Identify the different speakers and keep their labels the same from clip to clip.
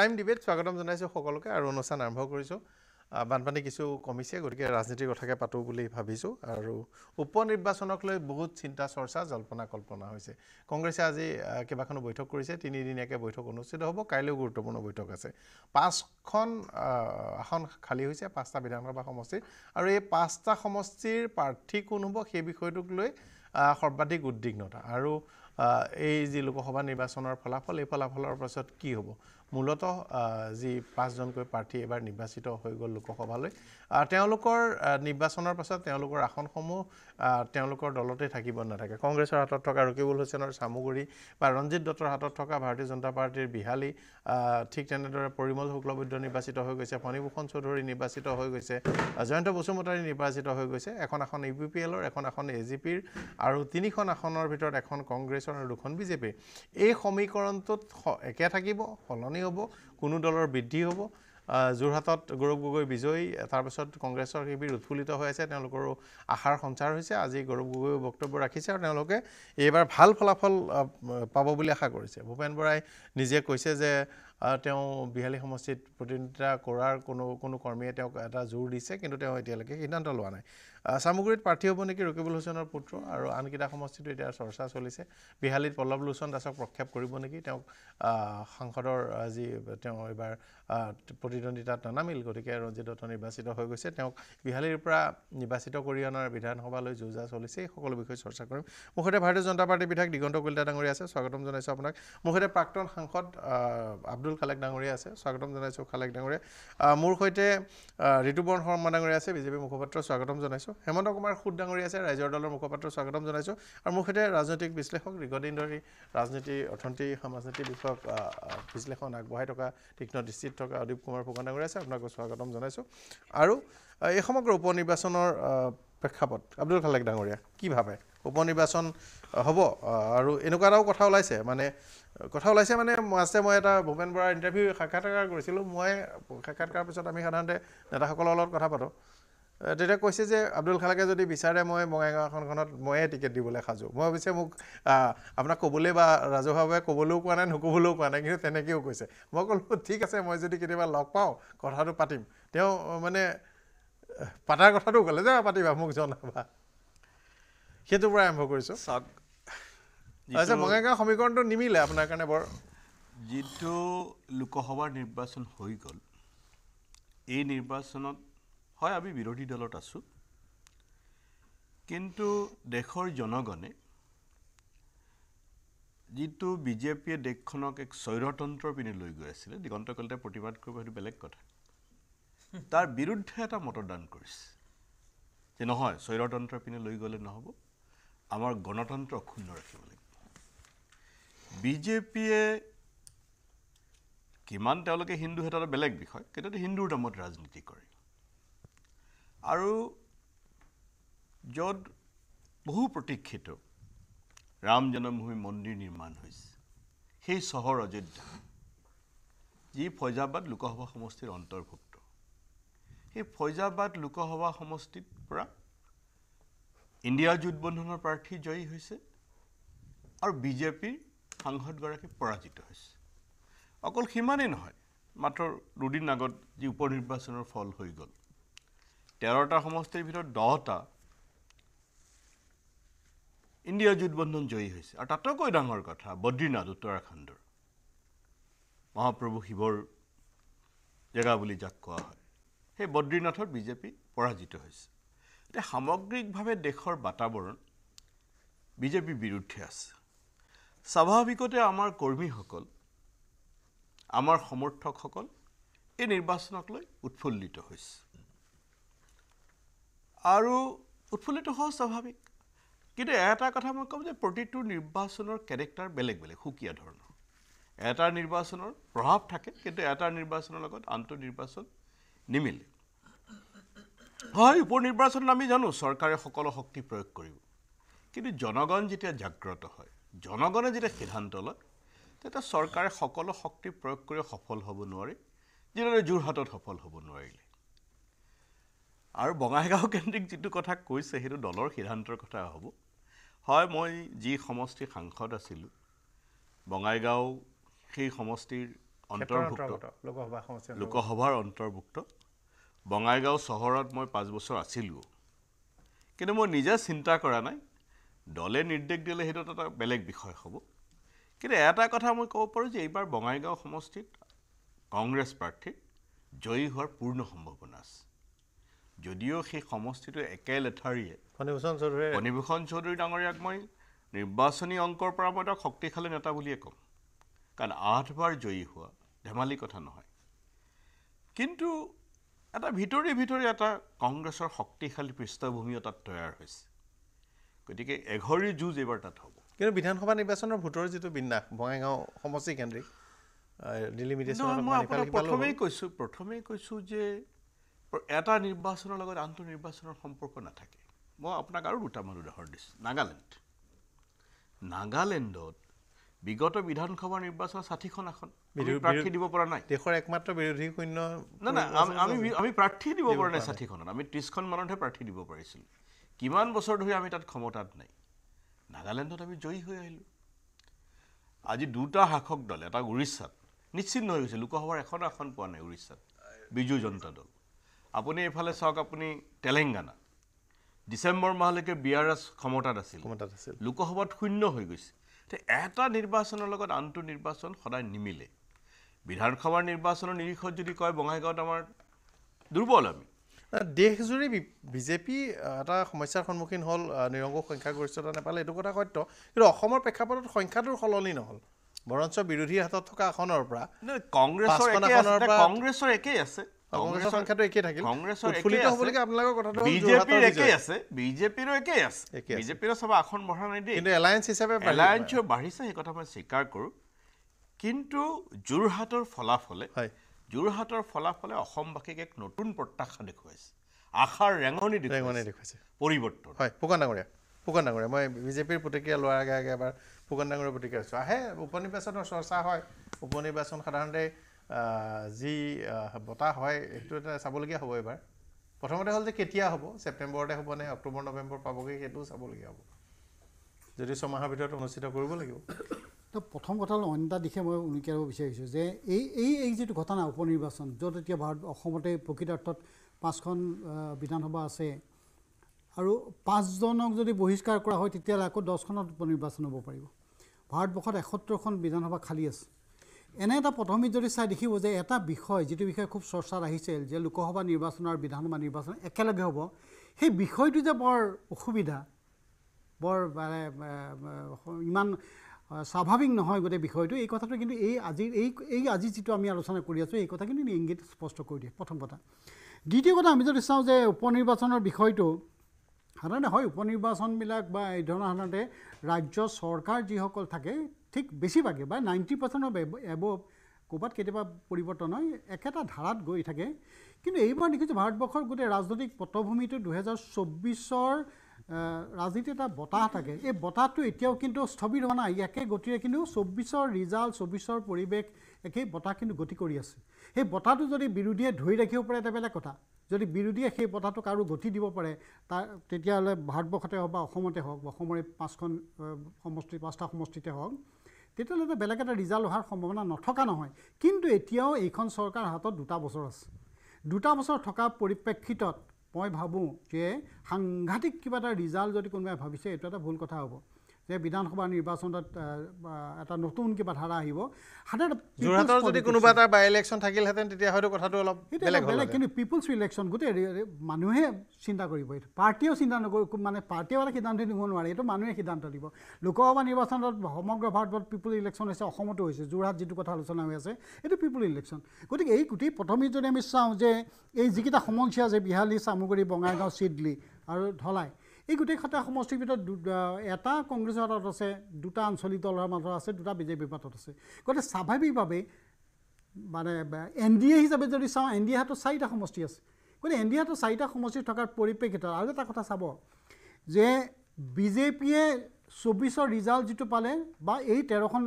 Speaker 1: time debate স্বাগতম জনাইছোঁ সকলোকে আৰু অনুষ্ঠান আৰম্ভ কৰিছোঁ বানপানী কিছু কমিছে গতিকে ৰাজনীতিৰ কথাকে পাতোঁ বুলি ভাবিছোঁ আৰু উপ নিৰ্বাচনক লৈ বহুত চিন্তা চৰ্চা জল্পনা কল্পনা হৈছে কংগ্ৰেছে আজি কেইবাখনো বৈঠক কৰিছে তিনিদিনীয়াকৈ বৈঠক অনুষ্ঠিত হ'ব কাইলৈও গুৰুত্বপূৰ্ণ বৈঠক আছে পাঁচখন আসন খালী হৈছে পাঁচটা বিধানসভা সমষ্টিৰ আৰু এই পাঁচটা সমষ্টিৰ প্ৰাৰ্থী কোন হ'ব সেই বিষয়টোক লৈ সৰ্বাধিক উদ্বিগ্নতা আৰু এই যি লোকসভা নিৰ্বাচনৰ ফলাফল এই ফলাফলৰ পাছত কি হ'ব মূলত যি পাঁচজনকৈ প্ৰাৰ্থী এইবাৰ নিৰ্বাচিত হৈ গ'ল লোকসভালৈ তেওঁলোকৰ নিৰ্বাচনৰ পাছত তেওঁলোকৰ আসনসমূহ তেওঁলোকৰ দলতে থাকিব নাথাকে কংগ্ৰেছৰ হাতত থকা ৰকিবুল হুছেইনৰ চামুগুৰি বা ৰঞ্জিত দত্তৰ হাতত থকা ভাৰতীয় জনতা পাৰ্টীৰ বিহালী ঠিক তেনেদৰে পৰিমল শুক্লবৈদ্য নিৰ্বাচিত হৈ গৈছে ফণীভূষণ চৌধুৰী নিৰ্বাচিত হৈ গৈছে জয়ন্ত বসুমতাৰী নিৰ্বাচিত হৈ গৈছে এখন আসন ইউ পি পি এলৰ এখন আসন এ জি পিৰ আৰু তিনিখন আসনৰ ভিতৰত এখন কংগ্ৰেছৰ আৰু দুখন বিজেপিৰ এই সমীকৰণটোত একে থাকিব সলনি হ'ব কোনো দলৰ বৃদ্ধি হ'ব যোৰহাটত গৌৰৱ গগৈ বিজয়ী তাৰপিছত কংগ্ৰেছৰ শিবিৰ উৎফুল্লিত হৈ আছে তেওঁলোকৰো আশাৰ সঞ্চাৰ হৈছে আজি গৌৰৱ গগৈয়ো বক্তব্য ৰাখিছে আৰু তেওঁলোকে এইবাৰ ভাল ফলাফল পাব বুলি আশা কৰিছে ভূপেন বৰাই নিজে কৈছে যে তেওঁ বিহালী সমষ্টিত প্ৰতিনিধিতা কৰাৰ কোনো কোনো কৰ্মীয়ে তেওঁক এটা জোৰ দিছে কিন্তু তেওঁ এতিয়ালৈকে সিদ্ধান্ত লোৱা নাই চামগুৰিত প্ৰাৰ্থী হ'ব নেকি ৰকিবুল হুছেনৰ পুত্ৰ আৰু আনকেইটা সমষ্টিটো এতিয়া চৰ্চা চলিছে বিহালীত পল্লৱ লোচন দাসক প্ৰক্ষেপ কৰিব নেকি তেওঁক সাংসদৰ আজি তেওঁ এইবাৰ প্ৰতিদ্বন্দ্বিতাত নানামিল গতিকে ৰঞ্জিত দত্ত নিৰ্বাচিত হৈ গৈছে তেওঁক বিহালীৰ পৰা নিৰ্বাচিত কৰি অনাৰ বিধানসভালৈ যুঁজা চলিছে এই সকলো বিষয়ে চৰ্চা কৰিম মোৰ সৈতে ভাৰতীয় জনতা পাৰ্টীৰ বিধায়ক দিগন্ত কলিতা ডাঙৰীয়া আছে স্বাগতম জনাইছোঁ আপোনাক মোৰ সৈতে প্ৰাক্তন সাংসদ আব্দুল খালেক ডাঙৰীয়া আছে স্বাগতম জনাইছোঁ খালেক ডাঙৰীয়া মোৰ সৈতে ঋতুপৰ্ণ শৰ্মা ডাঙৰীয়া আছে বিজেপিৰ মুখপাত্ৰ স্বাগতম জনাইছোঁ আছোঁ হেমন্ত কুমাৰ সুদ ডাঙৰীয়া আছে ৰাইজৰ দলৰ মুখপাত্ৰ স্বাগতম জনাইছোঁ আৰু মোৰ সৈতে ৰাজনৈতিক বিশ্লেষক দীৰ্ঘদিন ধৰি ৰাজনীতি অৰ্থনীতি সমাজনীতি বিষয়ক বিশ্লেষণ আগবঢ়াই থকা তীক্ষ্ণ দৃষ্টিত থকা অদীপ কুমাৰ ফুকন ডাঙৰীয়া আছে আপোনাকো স্বাগতম জনাইছোঁ আৰু এই সমগ্ৰ উপ নিৰ্বাচনৰ প্ৰেক্ষাপট আব্দুল খালেক ডাঙৰীয়া কি ভাবে উপ নিৰ্বাচন হ'ব আৰু এনেকুৱা এটাও কথা ওলাইছে মানে কথা ওলাইছে মানে আছে মই এটা ভূপেন বৰাৰ ইণ্টাৰভিউ সাক্ষাৎকাৰ কৰিছিলোঁ মই সাক্ষাৎকাৰ পিছত আমি সাধাৰণতে নেতাসকলৰ লগত কথা পাতোঁ তেতিয়া কৈছে যে আব্দুল খালাকে যদি বিচাৰে মই বঙাইগাঁও আসনখনত ময়ে টিকেট দিবলৈ সাজু মই অৱশ্যে মোক আপোনাক ক'বলৈ বা ৰাজহুৱাভাৱে ক'বলৈও কোৱা নাই নক'বলৈও কোৱা নাই কিন্তু তেনেকৈও কৈছে মই ক'লো ঠিক আছে মই যদি কেতিয়াবা লগ পাওঁ কথাটো পাতিম তেওঁ মানে পাতাৰ কথাটো ক'লে যে পাতিবা মোক জনাবা সেইটোৰ পৰা আৰম্ভ কৰিছোঁ চাওক আচ্ছা বঙাইগাঁও সমীকৰণটো নিমিলে আপোনাৰ কাৰণে বৰ যিটো
Speaker 2: লোকসভাৰ নিৰ্বাচন হৈ গ'ল এই নিৰ্বাচনত হয় আমি বিৰোধী দলত আছোঁ কিন্তু দেশৰ জনগণে যিটো বিজেপিয়ে দেশখনক এক স্বৈৰতন্ত্ৰৰ পিনে লৈ গৈ আছিলে দিগন্তকলিতে প্ৰতিবাদ কৰিব সেইটো বেলেগ কথা তাৰ বিৰুদ্ধে এটা মতদান কৰিছে যে নহয় স্বৈৰতন্ত্ৰৰ পিনে লৈ গ'লে নহ'ব আমাৰ গণতন্ত্ৰ অক্ষুণ্ণ ৰাখিব লাগিব বিজেপিয়ে কিমান তেওঁলোকে হিন্দু সেইটো এটা বেলেগ বিষয় কেতিয়াবা হিন্দুৰ নামত ৰাজনীতি কৰে আৰু য'ত বহু প্ৰতীক্ষিত ৰাম জন্মভূমি মন্দিৰ নিৰ্মাণ হৈছে সেই চহৰ অযোধ্যা যি ফৈজাবাদ লোকসভা সমষ্টিৰ অন্তৰ্ভুক্ত সেই ফৈজাবাদ লোকসভা সমষ্টিত পৰা ইণ্ডিয়া জোটবন্ধনৰ প্ৰাৰ্থী জয়ী হৈছে আৰু বিজেপিৰ সাংসদগৰাকী পৰাজিত হৈছে অকল সিমানেই নহয় মাত্ৰ দুদিন আগত যি উপ নিৰ্বাচনৰ ফল হৈ গ'ল তেৰটা সমষ্টিৰ ভিতৰত দহটা ইণ্ডিয়া জোটবন্ধন জয়ী হৈছে আৰু তাতোকৈ ডাঙৰ কথা বদ্ৰীনাথ উত্তৰাখণ্ডৰ মহাপ্ৰভু শিৱৰ জেগা বুলি যাক কোৱা হয় সেই বদ্ৰীনাথত বিজেপি পৰাজিত হৈছে এতিয়া সামগ্ৰিকভাৱে দেশৰ বাতাৱৰণ বিজেপিৰ বিৰুদ্ধে আছে স্বাভাৱিকতে আমাৰ কৰ্মীসকল আমাৰ সমৰ্থকসকল এই নিৰ্বাচনক লৈ উৎফুল্লিত হৈছে আৰু উৎফুল্লিত হওয়া স্বাভাৱিক কিন্তু এটা কথা মই ক'ম যে প্ৰতিটো নিৰ্বাচনৰ কেৰেক্টাৰ বেলেগ বেলেগ সুকীয়া ধৰণৰ এটা নিৰ্বাচনৰ প্ৰভাৱ থাকে কিন্তু এটা নিৰ্বাচনৰ লগত আনটো নিৰ্বাচন নিমিলে হয় উপ নিৰ্বাচন আমি জানো চৰকাৰে সকলো শক্তি প্ৰয়োগ কৰিব কিন্তু জনগণ যেতিয়া জাগ্ৰত হয় জনগণে যেতিয়া সিদ্ধান্ত লয় তেতিয়া চৰকাৰে সকলো শক্তি প্ৰয়োগ কৰি সফল হ'ব নোৱাৰি যিদৰে যোৰহাটত সফল হ'ব নোৱাৰিলে আৰু বঙাইগাঁও কেন্দ্ৰিক যিটো কথা কৈছে সেইটো দলৰ সিদ্ধান্তৰ কথা হ'ব হয় মই যি সমষ্টি সাংসদ আছিলোঁ বঙাইগাঁও সেই সমষ্টিৰ অন্তৰ্ভুক্ত লোকসভাৰ অন্তৰ্ভুক্ত বঙাইগাঁও চহৰত মই পাঁচ বছৰ আছিলোঁ কিন্তু মই নিজে চিন্তা কৰা নাই দলে নিৰ্দেশ দিলে সেইটো এটা বেলেগ বিষয় হ'ব কিন্তু এটা কথা মই ক'ব পাৰোঁ যে এইবাৰ বঙাইগাঁও সমষ্টিত কংগ্ৰেছ প্ৰাৰ্থী জয়ী হোৱাৰ পূৰ্ণ সম্ভাৱনা আছে যদিও সেই সমষ্টিটো একে লেথাৰীয়ে ফণিভূষণ চৌধুৰী ফণিভূষণ চৌধুৰী ডাঙৰীয়াক মই নিৰ্বাচনী অংকৰ পৰা মই তেওঁক শক্তিশালী নেতা বুলিয়ে ক'ম কাৰণ আঠবাৰ জয়ী হোৱা ধেমালি কথা নহয় কিন্তু এটা ভিতৰি ভিতৰি এটা কংগ্ৰেছৰ শক্তিশালী পৃষ্ঠভূমিও তাত তৈয়াৰ হৈছে গতিকে এঘৰী যুঁজ এইবাৰ
Speaker 1: তাত হ'ব কিন্তু বিধানসভা নিৰ্বাচনৰ ভোটৰ যিটো বিন্যাস বঙাইগাঁও সমষ্টি কেন্দ্ৰিক প্ৰথমেই কৈছোঁ প্ৰথমেই কৈছোঁ যে এটা
Speaker 2: নিৰ্বাচনৰ লগত আনটো নিৰ্বাচনৰ সম্পৰ্ক নাথাকে মই আপোনাক আৰু দুটামান উদাহৰণ দিছোঁ নাগালেণ্ড নাগালেণ্ডত বিগত বিধানসভাৰ নিৰ্বাচনৰ ষাঠিখন আসন প্ৰাৰ্থী দিব
Speaker 1: পৰা নাই দেশৰ একমাত্ৰ বিৰোধী শূন্য নাই নাই আমি আমি প্ৰাৰ্থী দিব পৰা নাই
Speaker 2: ষাঠিখনত আমি ত্ৰিছখন মানতহে প্ৰাৰ্থী দিব পাৰিছিলোঁ কিমান বছৰ ধৰি আমি তাত ক্ষমতাত নাই নাগালেণ্ডত আমি জয়ী হৈ আহিলোঁ আজি দুটা শাসক দল এটা উৰিষ্যাত নিশ্চিন্ন হৈ গৈছে লোকসভাৰ এখন আসন পোৱা নাই উৰিষ্যাত বিজু জনতা দল আপুনি এইফালে চাওক আপুনি তেলেংগানা ডিচেম্বৰ মাহলৈকে বি আৰ এছ ক্ষমতাত আছিল ক্ষমতাত আছিল লোকসভাত শূন্য হৈ গৈছে এতিয়া এটা নিৰ্বাচনৰ লগত আনটো নিৰ্বাচন সদায় নিমিলে
Speaker 1: বিধানসভাৰ নিৰ্বাচনৰ নিৰীক্ষত যদি কয় বঙাইগাঁৱত আমাৰ দুৰ্বল আমি দেশজুৰি বি বিজেপি এটা সমস্যাৰ সন্মুখীন হ'ল নিৰংগ সংখ্যাগৰিষ্ঠতা নেপালে এইটো কথা সত্য কিন্তু অসমৰ প্ৰেক্ষাপটত সংখ্যাটোৰ সলনি নহ'ল বৰঞ্চ বিৰোধীৰ হাতত থকা আসনৰ পৰা
Speaker 2: কংগ্ৰেছৰ কংগ্ৰেছৰ একেই আছে কংগ্ৰেছৰ
Speaker 1: সংখ্যাটো একেই থাকিল কংগ্ৰেছৰ উৎফুল্লিত হ'বলৈকে আপোনালোকৰ কথাটো বিজেপিৰ একেই আছে
Speaker 2: বিজেপিৰো একেই আছে বিজেপিৰো চব আসন বঢ়া নাই দেই কিন্তু এলায়েন্স
Speaker 1: হিচাপে এলায়েন্সো
Speaker 2: বাঢ়িছে সেই কথা মই স্বীকাৰ কৰোঁ কিন্তু যোৰহাটৰ ফলাফলে যোৰহাটৰ ফলাফলে অসমবাসীক এক নতুন প্ৰত্যাশা দেখুৱাইছে
Speaker 1: আশাৰ ৰেঙনি ৰেঙনি দেখুৱাইছে পৰিৱৰ্তন হয় ফুকন ডাঙৰীয়া ফুকন ডাঙৰীয়া মই বিজেপিৰ প্ৰতিক্ৰিয়া লোৱাৰ আগে আগে এবাৰ ফুকন ডাঙৰীয়া প্ৰতিক্ৰিয়া আছোঁ আহে উপনিৰ্বাচনৰ চৰ্চা হয় উপনিৰ্বাচন সাধাৰণতে যি বতাহ হয় সেইটো এটা চাবলগীয়া হ'ব এইবাৰ প্ৰথমতে হ'ল যে কেতিয়া হ'ব ছেপ্টেম্বৰতে হ'বনে অক্টোবৰ নৱেম্বৰ পাবগৈ সেইটোও চাবলগীয়া হ'ব যদি ছমাহৰ ভিতৰত অনুষ্ঠিত কৰিব লাগিব
Speaker 3: তো প্ৰথম কথা হ'ল অন্য এটা দিশে মই উনুকিয়াব বিচাৰিছোঁ যে এই এই এই যিটো ঘটনা উপ নিৰ্বাচন য'ত এতিয়া ভাৰত অসমতে প্ৰকৃতাৰ্থত পাঁচখন বিধানসভা আছে আৰু পাঁচজনক যদি বহিষ্কাৰ কৰা হয় তেতিয়াহ'লে আকৌ দহখনত উপ নিৰ্বাচন হ'ব পাৰিব ভাৰতবৰ্ষত এসত্তৰখন বিধানসভা খালী আছে এনে এটা প্ৰথম যদি চাই দেখিব যে এটা বিষয় যিটো বিষয়ে খুব চৰ্চাত আহিছিল যে লোকসভা নিৰ্বাচন আৰু বিধানসভা নিৰ্বাচন একেলগে হ'ব সেই বিষয়টো যে বৰ অসুবিধা বৰ মানে ইমান স্বাভাৱিক নহয় গোটেই বিষয়টো এই কথাটো কিন্তু এই আজিৰ এই এই আজি যিটো আমি আলোচনা কৰি আছোঁ এই কথা কিন্তু ইংগিত স্পষ্ট কৰি দিয়ে প্ৰথম কথা দ্বিতীয় কথা আমি যদি চাওঁ যে উপ নিৰ্বাচনৰ বিষয়টো সাধাৰণতে হয় উপ নিৰ্বাচনবিলাক বা এই ধৰণৰ সাধাৰণতে ৰাজ্য চৰকাৰ যিসকল থাকে ঠিক বেছিভাগে বা নাইণ্টি পাৰ্চেণ্টৰ এবভ ক'ৰবাত কেতিয়াবা পৰিৱৰ্তন হয় একেটা ধাৰাত গৈ থাকে কিন্তু এইবাৰ দেখিছোঁ ভাৰতবৰ্ষৰ গোটেই ৰাজনৈতিক পটভূমিটো দুহেজাৰ চৌব্বিছৰ ৰাজনীতি এটা বতাহ থাকে এই বতাহটো এতিয়াও কিন্তু স্থবিৰ হোৱা নাই একে গতিৰে কিন্তু চৌব্বিছৰ ৰিজাল্ট চৌব্বিছৰ পৰিৱেশ একেই বতাহ কিন্তু গতি কৰি আছে সেই বতাহটো যদি বিৰোধীয়ে ধৰি ৰাখিব পাৰে এটা বেলেগ কথা যদি বিৰোধীয়ে সেই বতাহটোক আৰু গতি দিব পাৰে তাৰ তেতিয়াহ'লে ভাৰতবৰ্ষতে হওক বা অসমতে হওক অসমৰ এই পাঁচখন সমষ্টি পাঁচটা সমষ্টিতে হওক তেতিয়ালৈকে বেলেগ এটা ৰিজাল্ট অহাৰ সম্ভাৱনা নথকা নহয় কিন্তু এতিয়াও এইখন চৰকাৰ হাতত দুটা বছৰ আছে দুটা বছৰ থকা পৰিপ্ৰেক্ষিতত মই ভাবোঁ যে সাংঘাতিক কিবা এটা ৰিজাল্ট যদি কোনোবাই ভাবিছে এইটো এটা ভুল কথা হ'ব যে বিধানসভা নিৰ্বাচনত এটা নতুন কিবা ধাৰা আহিব যোৰহাটৰ যদি কোনোবা এটা বাই ইলেকশ্যন থাকিলহেঁতেন তেতিয়া হয়তো কথাটো অলপ বেলেগ বেলেগ কিন্তু পিপুলছ ইলেকশ্যন গোটেই মানুহে চিন্তা কৰিব এইটো পাৰ্টীয়েও চিন্তা নকৰিব মানে পাৰ্টীয়ে সিদ্ধান্ত নিব নোৱাৰে এইটো মানুহে সিদ্ধান্ত দিব লোকসভা নিৰ্বাচনত সমগ্ৰ ভাৰতত পিপুল ইলেকশ্যন হৈছে অসমতো হৈছে যোৰহাট যিটো কথা আলোচনা হৈ আছে এইটো পিপুল ইলেকশ্যন গতিকে এই গোটেই প্ৰথমে যদি আমি চাওঁ যে এই যিকেইটা সমস্যা যে বিহালী চামুগুৰি বঙাইগাঁও চিডলি আৰু ঢলাই এই গোটেই সাতটা সমষ্টিৰ ভিতৰত এটা কংগ্ৰেছৰ হাতত আছে দুটা আঞ্চলিক দলৰ মাজত আছে দুটা বিজেপিৰ মাতত আছে গতিকে স্বাভাৱিকভাৱে মানে এন ডি এ হিচাপে যদি চাওঁ এন ডি এ হাতত চাৰিটা সমষ্টি আছে গতিকে এন ডি এ হাতত চাৰিটা সমষ্টি থকাৰ পৰিপ্ৰেক্ষিতত আৰু এটা কথা চাব যে বিজেপিয়ে চৌবিছৰ ৰিজাল্ট যিটো পালে বা এই তেৰখন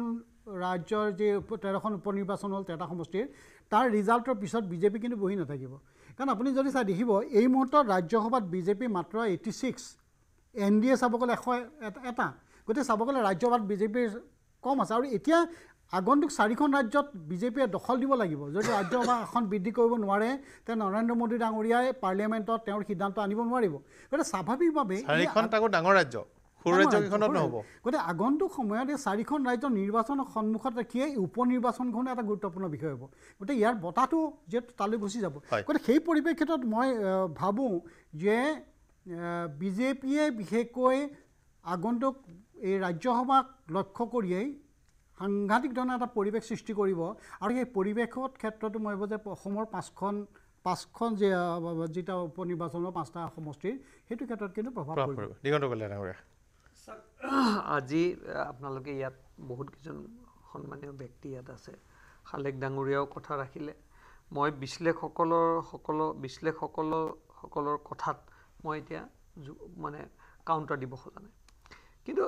Speaker 3: ৰাজ্যৰ যি তেৰখন উপ নিৰ্বাচন হ'ল তেৰটা সমষ্টিৰ তাৰ ৰিজাল্টৰ পিছত বিজেপি কিন্তু বহি নাথাকিব কাৰণ আপুনি যদি চাই দেখিব এই মুহূৰ্তত ৰাজ্যসভাত বিজেপি মাত্ৰ eighty six N D A চাব গ'লে এশ এটা গতিকে চাব গ'লে ৰাজ্যসভাত বিজেপিৰ কম আছে আৰু এতিয়া আগন্তুক চাৰিখন ৰাজ্যত বিজেপিয়ে দখল দিব লাগিব যদি ৰাজ্যসভা আসন বৃদ্ধি কৰিব নোৱাৰে তে নৰেন্দ্ৰ মোদী ডাঙৰীয়াই পাৰ্লিয়ামেণ্টত তেওঁৰ সিদ্ধান্ত আনিব নোৱাৰিব গতিকে স্বাভাৱিকভাৱে ডাঙৰ ৰাজ্য গতিকে আগন্তুক সময়ত এই চাৰিখন ৰাজ্যৰ নিৰ্বাচনৰ সন্মুখত ৰাখিয়ে এই উপ নিৰ্বাচনখনো এটা গুৰুত্বপূৰ্ণ বিষয় হ'ব গতিকে ইয়াৰ বঁটাটো যিহেতু তালৈ গুচি যাব গতিকে সেই পৰিপ্ৰেক্ষিতত মই ভাবোঁ যে বিজেপিয়ে বিশেষকৈ আগন্তুক এই ৰাজ্যসভাক লক্ষ্য কৰিয়েই সাংঘাতিক ধৰণৰ এটা পৰিৱেশ সৃষ্টি কৰিব আৰু সেই পৰিৱেশৰ ক্ষেত্ৰতো মই ভাবোঁ যে অসমৰ পাঁচখন পাঁচখন যে যেতিয়া উপ নিৰ্বাচনৰ পাঁচটা সমষ্টিৰ সেইটো ক্ষেত্ৰত কিন্তু প্ৰভাৱ
Speaker 4: আজি আপোনালোকে ইয়াত বহুত কেইজন সন্মানীয় ব্যক্তি ইয়াত আছে শালেক ডাঙৰীয়াও কথা ৰাখিলে মই বিশ্লেষকসকলৰ সকলো বিশ্লেষকসকলৰ সকলৰ কথাত মই এতিয়া মানে কাউণ্টাৰ দিব খোজা নাই কিন্তু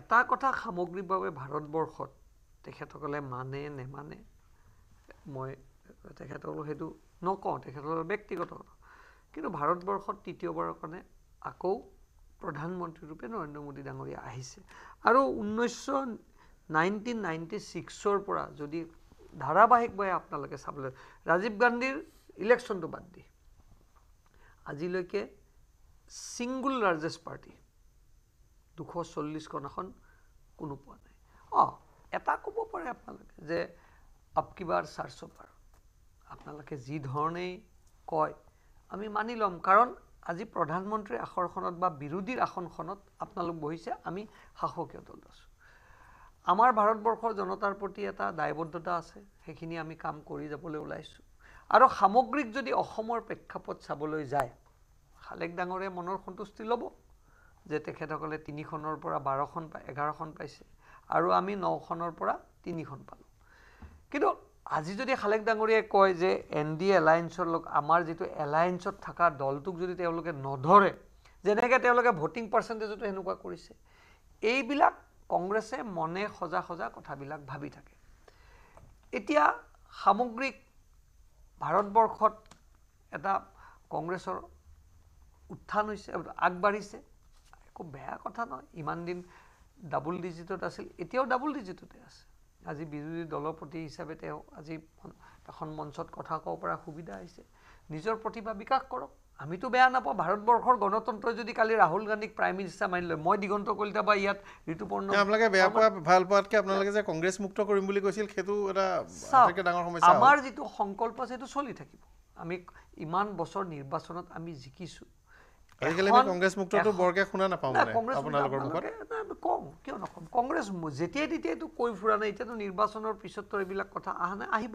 Speaker 4: এটা কথা সামগ্ৰিকভাৱে ভাৰতবৰ্ষত তেখেতসকলে মানে নেমানে মই তেখেতসকলক সেইটো নকওঁ তেখেতসকলৰ ব্যক্তিগত কথা কিন্তু ভাৰতবৰ্ষত তৃতীয়বাৰৰ কাৰণে আকৌ প্ৰধানমন্ত্ৰী ৰূপে নৰেন্দ্ৰ মোদী ডাঙৰীয়া আহিছে আৰু ঊনৈছশ নাইনটিন নাইণ্টি ছিক্সৰ পৰা যদি ধাৰাবাহিকভাৱে আপোনালোকে চাবলৈ ৰাজীৱ গান্ধীৰ ইলেকশ্যনটো বাদ দি আজিলৈকে ছিংগুল লাৰ্জেষ্ট পাৰ্টি দুশ চল্লিছখন আসন কোনো পোৱা নাই অঁ এটা ক'ব পাৰে আপোনালোকে যে আপ কিবাৰ চাৰ্চ অফাৰ আপোনালোকে যি ধৰণেই কয় আমি মানি ল'ম কাৰণ আজি প্ৰধানমন্ত্ৰীৰ আসৰখনত বা বিৰোধীৰ আসনখনত আপোনালোক বহিছে আমি শাসকীয় দল আছোঁ আমাৰ ভাৰতবৰ্ষৰ জনতাৰ প্ৰতি এটা দায়বদ্ধতা আছে সেইখিনি আমি কাম কৰি যাবলৈ ওলাইছোঁ আৰু সামগ্ৰিক যদি অসমৰ প্ৰেক্ষাপট চাবলৈ যায় শালেক ডাঙৰে মনৰ সন্তুষ্টি ল'ব যে তেখেতসকলে তিনিখনৰ পৰা বাৰখন পাই এঘাৰখন পাইছে আৰু আমি নখনৰ পৰা তিনিখন পালোঁ কিন্তু আজি যদি শালেক ডাঙৰীয়াই কয় যে এন ডি এলায়েঞ্চৰ লগত আমাৰ যিটো এলায়েঞ্চত থকা দলটোক যদি তেওঁলোকে নধৰে যেনেকৈ তেওঁলোকে ভোটিং পাৰ্চেণ্টেজতো সেনেকুৱা কৰিছে এইবিলাক কংগ্ৰেছে মনে সজা সজা কথাবিলাক ভাবি থাকে এতিয়া সামগ্ৰিক ভাৰতবৰ্ষত এটা কংগ্ৰেছৰ উত্থান হৈছে আগবাঢ়িছে একো বেয়া কথা নহয় ইমান দিন ডাবল ডিজিটত আছিল এতিয়াও ডাবল ডিজিটতে আছে আজি বিৰোধী দলৰ প্ৰতি হিচাপে তেওঁ আজি এখন মঞ্চত কথা ক'ব পৰা সুবিধা হৈছে নিজৰ প্ৰতিভা বিকাশ কৰক আমিতো বেয়া নাপাওঁ ভাৰতবৰ্ষৰ গণতন্ত্ৰ যদি কালি ৰাহুল গান্ধীক প্ৰাইম মিনিষ্টাৰ মানি লয় মই দিগন্ত কলিতা বা ইয়াত ঋতুপৰ্ণ আমাৰ যিটো সংকল্প আছে সেইটো চলি থাকিব আমি ইমান বছৰ নিৰ্বাচনত আমি জিকিছোঁ কংগ্ৰেছ যেতিয়াই তেতিয়াইতো কৈ ফুৰা নাই এতিয়াতো নিৰ্বাচনৰ পিছততো এইবিলাক কথা অহা নাই আহিব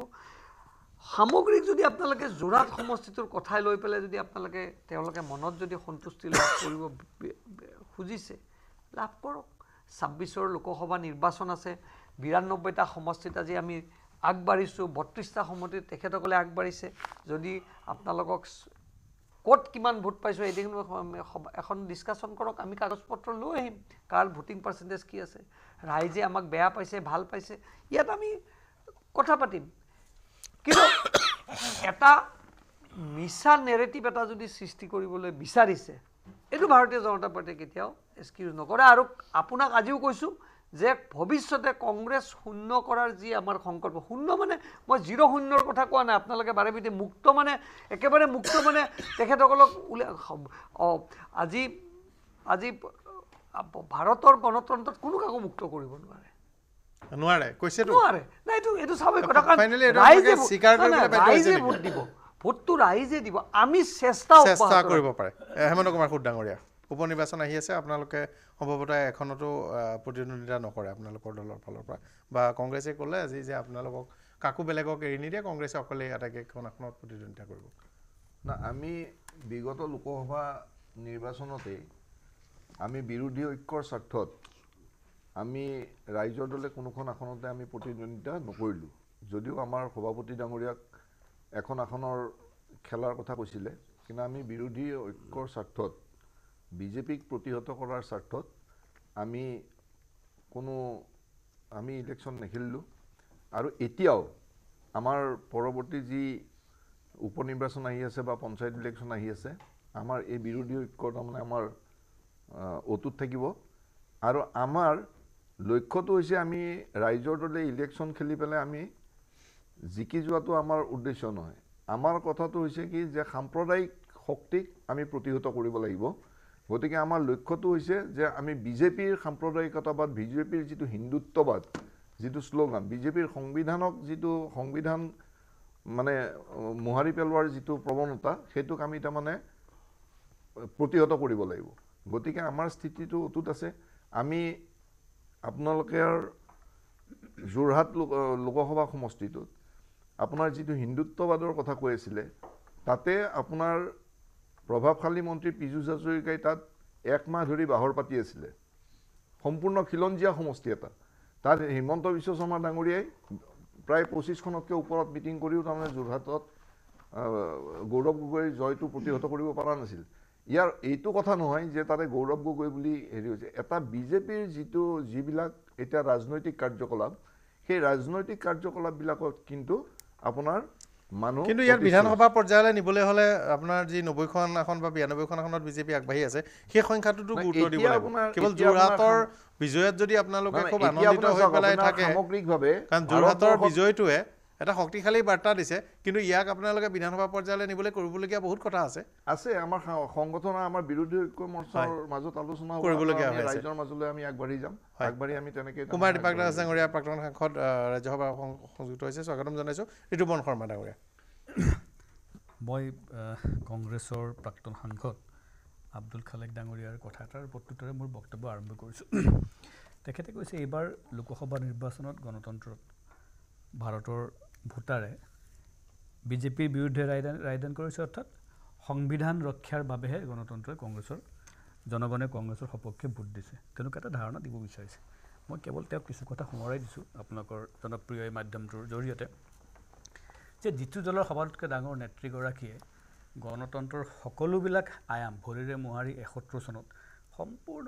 Speaker 4: সামগ্ৰিক যদি আপোনালোকে যোৰাট সমষ্টিটোৰ কথাই লৈ পেলাই যদি আপোনালোকে তেওঁলোকে মনত যদি সন্তুষ্টি লাভ কৰিব খুজিছে লাভ কৰক ছাব্বিছৰ লোকসভা নিৰ্বাচন আছে বিৰান্নব্বৈটা সমষ্টিত আজি আমি আগবাঢ়িছোঁ বত্ৰিছটা সমষ্টিত তেখেতসকলে আগবাঢ়িছে যদি আপোনালোকক ক'ত কিমান ভোট পাইছোঁ এদিন এখন ডিছকাশ্যন কৰক আমি কাগজ পত্ৰ লৈ আহিম কাৰ ভোটিং পাৰ্চেণ্টেজ কি আছে ৰাইজে আমাক বেয়া পাইছে ভাল পাইছে ইয়াত আমি কথা পাতিম কিন্তু এটা মিছা নেৰেটিভ এটা যদি সৃষ্টি কৰিবলৈ বিচাৰিছে এইটো ভাৰতীয় জনতা পাৰ্টীয়ে কেতিয়াও এক্সকিউজ নকৰে আৰু আপোনাক আজিও কৈছোঁ যে ভৱিষ্যতে কংগ্ৰেছ শূন্য কৰাৰ যি আমাৰ সংকল্প শূন্য মানে মই জিৰ' শূন্যৰ কথা কোৱা নাই আপোনালোকে বাৰে বিধে মুক্ত মানে একেবাৰে মুক্ত মানে তেখেতসকলক আজি আজি ভাৰতৰ গণতন্ত্ৰত কোনো কাকো মুক্ত কৰিব নোৱাৰে নোৱাৰে কৈছে নোৱাৰে নাই এইটো স্বাভাৱিক ভোটটো ৰাইজে দিব আমি চেষ্টা চেষ্টা কৰিব পাৰে
Speaker 1: হেমন্ত কুমাৰ খুব ডাঙৰীয়া উপ নিৰ্বাচন আহি আছে আপোনালোকে সম্ভৱতঃ এখনতো প্ৰতিদ্বন্দ্বিতা নকৰে আপোনালোকৰ দলৰ ফালৰ পৰা বা কংগ্ৰেছে ক'লে আজি যে আপোনালোকক কাকো বেলেগক এৰি নিদিয়ে কংগ্ৰেছে অকলে আটাইকেইখন আসনত প্ৰতিদ্বন্দ্বিতা কৰিব
Speaker 5: না আমি বিগত লোকসভা নিৰ্বাচনতেই আমি বিৰোধী ঐক্যৰ স্বাৰ্থত আমি ৰাইজৰ দলে কোনোখন আসনতে আমি প্ৰতিদ্বন্দ্বিতা নকৰিলোঁ যদিও আমাৰ সভাপতি ডাঙৰীয়াক এখন আসনৰ খেলাৰ কথা কৈছিলে কিন্তু আমি বিৰোধী ঐক্যৰ স্বাৰ্থত বিজেপিক প্ৰতিহত কৰাৰ স্বাৰ্থত আমি কোনো আমি ইলেকশ্যন নেখেলিলোঁ আৰু এতিয়াও আমাৰ পৰৱৰ্তী যি উপ নিৰ্বাচন আহি আছে বা পঞ্চায়ত ইলেকশ্যন আহি আছে আমাৰ এই বিৰোধী ঐক্য তাৰমানে আমাৰ অটুট থাকিব আৰু আমাৰ লক্ষ্যটো হৈছে আমি ৰাইজৰ দলে ইলেকশ্যন খেলি পেলাই আমি জিকি যোৱাটো আমাৰ উদ্দেশ্য নহয় আমাৰ কথাটো হৈছে কি যে সাম্প্ৰদায়িক শক্তিক আমি প্ৰতিহত কৰিব লাগিব গতিকে আমাৰ লক্ষ্যটো হৈছে যে আমি বিজেপিৰ সাম্প্ৰদায়িকতাবাদ বিজেপিৰ যিটো হিন্দুত্ববাদ যিটো শ্লোগান বিজেপিৰ সংবিধানক যিটো সংবিধান মানে মোহাৰি পেলোৱাৰ যিটো প্ৰৱণতা সেইটোক আমি তাৰমানে প্ৰতিহত কৰিব লাগিব গতিকে আমাৰ স্থিতিটো অটুত আছে আমি আপোনালোকে যোৰহাট লোক লোকসভা সমষ্টিটোত আপোনাৰ যিটো হিন্দুত্ববাদৰ কথা কৈ আছিলে তাতে আপোনাৰ প্ৰভাৱশালী মন্ত্ৰী পীযুষ হাজৰিকাই তাত এক মাহ ধৰি বাহৰ পাতি আছিলে সম্পূৰ্ণ খিলঞ্জীয়া সমষ্টি এটা তাত হিমন্ত বিশ্ব শৰ্মা ডাঙৰীয়াই প্ৰায় পঁচিছখনতকৈ ওপৰত মিটিং কৰিও তাৰমানে যোৰহাটত গৌৰৱ গগৈৰ জয়টো প্ৰতিহত কৰিব পৰা নাছিল ইয়াৰ এইটো কথা নহয় যে তাতে গৌৰৱ গগৈ বুলি হেৰি হৈছে এটা বিজেপিৰ যিটো যিবিলাক এতিয়া ৰাজনৈতিক কাৰ্যকলাপ সেই ৰাজনৈতিক কাৰ্যকলাপবিলাকত কিন্তু আপোনাৰ মানুহ কিন্তু ইয়াৰ বিধানসভা
Speaker 1: পৰ্যায়লৈ নিবলৈ হ'লে আপোনাৰ যি নব্বৈখন আসন বা বিৰানব্বৈখন আসনত বিজেপি আগবাঢ়ি আছে সেই সংখ্যাটোতো গুৰুত্ব দিব আপোনাৰ কেৱল যোৰহাটৰ বিজয়ত যদি আপোনালোকে খুব আনন্দিত হৈ পেলাই থাকে সামগ্ৰিকভাৱে কাৰণ যোৰহাটৰ বিজয়টোৱে এটা শক্তিশালী বাৰ্তা দিছে কিন্তু ইয়াক আপোনালোকে বিধানসভা পৰ্যায়লৈ নিবলৈ কৰিবলগীয়া বহুত কথা আছে আছে
Speaker 5: আমাৰ সংগঠন আমাৰ বিৰোধী ঐক্য মঞ্চৰ মাজত আলোচনা কৰিবলগীয়া হৈছে ৰাইজৰ মাজলৈ আমি আগবাঢ়ি যাম আগবাঢ়ি আমি তেনেকৈ কুমাৰ দীপাক দাস
Speaker 1: ডাঙৰীয়া প্ৰাক্তন সাংসদ ৰাজ্যসভা সংযুক্ত হৈছে স্বাগতম জনাইছোঁ ঋতুপন শৰ্মা ডাঙৰীয়া
Speaker 6: মই কংগ্ৰেছৰ প্ৰাক্তন সাংসদ আব্দুল খালেক ডাঙৰীয়াৰ কথা এটাৰ প্ৰত্যুত্তৰে মোৰ বক্তব্য আৰম্ভ কৰিছোঁ তেখেতে কৈছে এইবাৰ লোকসভা নিৰ্বাচনত গণতন্ত্ৰত ভাৰতৰ ভোটাৰে বিজেপিৰ বিৰুদ্ধে ৰায়দান ৰায়দান কৰিছে অৰ্থাৎ সংবিধান ৰক্ষাৰ বাবেহে গণতন্ত্ৰই কংগ্ৰেছৰ জনগণে কংগ্ৰেছৰ সপক্ষে ভোট দিছে তেওঁলোকে এটা ধাৰণা দিব বিচাৰিছে মই কেৱল তেওঁক কিছু কথা সোঁৱৰাই দিছোঁ আপোনালোকৰ জনপ্ৰিয় এই মাধ্যমটোৰ জৰিয়তে যে যিটো দলৰ সবাতোতকৈ ডাঙৰ নেতৃগৰাকীয়ে গণতন্ত্ৰৰ সকলোবিলাক আয়াম ভৰিৰে মোহাৰি এসত্তৰ চনত সম্পূৰ্ণ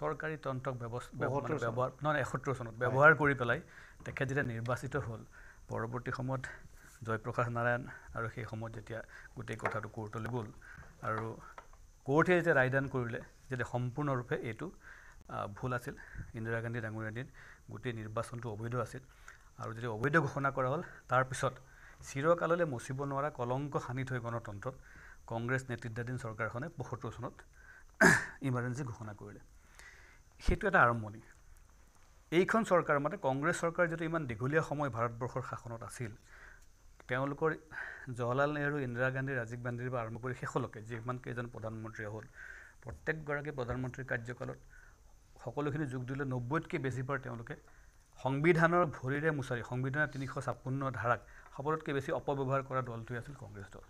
Speaker 6: চৰকাৰী তন্ত্ৰক ব্যৱস্থা ব্যৱহাৰ নহয় এসত্তৰ চনত ব্যৱহাৰ কৰি পেলাই তেখেত যেতিয়া নিৰ্বাচিত হ'ল পৰৱৰ্তী সময়ত জয়প্ৰকাশ নাৰায়ণ আৰু সেই সময়ত যেতিয়া গোটেই কথাটো কোৰ্টলৈ গ'ল আৰু কোৰ্টে যেতিয়া ৰায়দান কৰিলে যেতিয়া সম্পূৰ্ণৰূপে এইটো ভুল আছিল ইন্দিৰা গান্ধী ডাঙৰীয়া গোটেই নিৰ্বাচনটো অবৈধ আছিল আৰু যেতিয়া অবৈধ ঘোষণা কৰা হ'ল তাৰপিছত চিৰকাললৈ মচিব নোৱাৰা কলংক সানি থৈ গণতন্ত্ৰত কংগ্ৰেছ নেতৃত্বাধীন চৰকাৰখনে পঁয়সত্তৰ চনত ইমাৰ্জেঞ্চি ঘোষণা কৰিলে সেইটো এটা আৰম্ভণি এইখন চৰকাৰ মানে কংগ্ৰেছ চৰকাৰ যিটো ইমান দীঘলীয়া সময় ভাৰতবৰ্ষৰ শাসনত আছিল তেওঁলোকৰ জৱাহৰলাল নেহৰু ইন্দিৰা গান্ধী ৰাজীৱ গান্ধীৰ পৰা আৰম্ভ কৰি শেষলৈকে যিমান কেইজন প্ৰধানমন্ত্ৰী হ'ল প্ৰত্যেকগৰাকী প্ৰধানমন্ত্ৰীৰ কাৰ্যকালত সকলোখিনি যোগ দিলে নব্বৈতকৈ বেছিবাৰ তেওঁলোকে সংবিধানৰ ভৰিৰে মুচাৰি সংবিধানৰ তিনিশ ছাপন্ন ধাৰাক সকলোতকৈ বেছি অপব্যৱহাৰ কৰা দলটোৱে আছিল কংগ্ৰেছ দল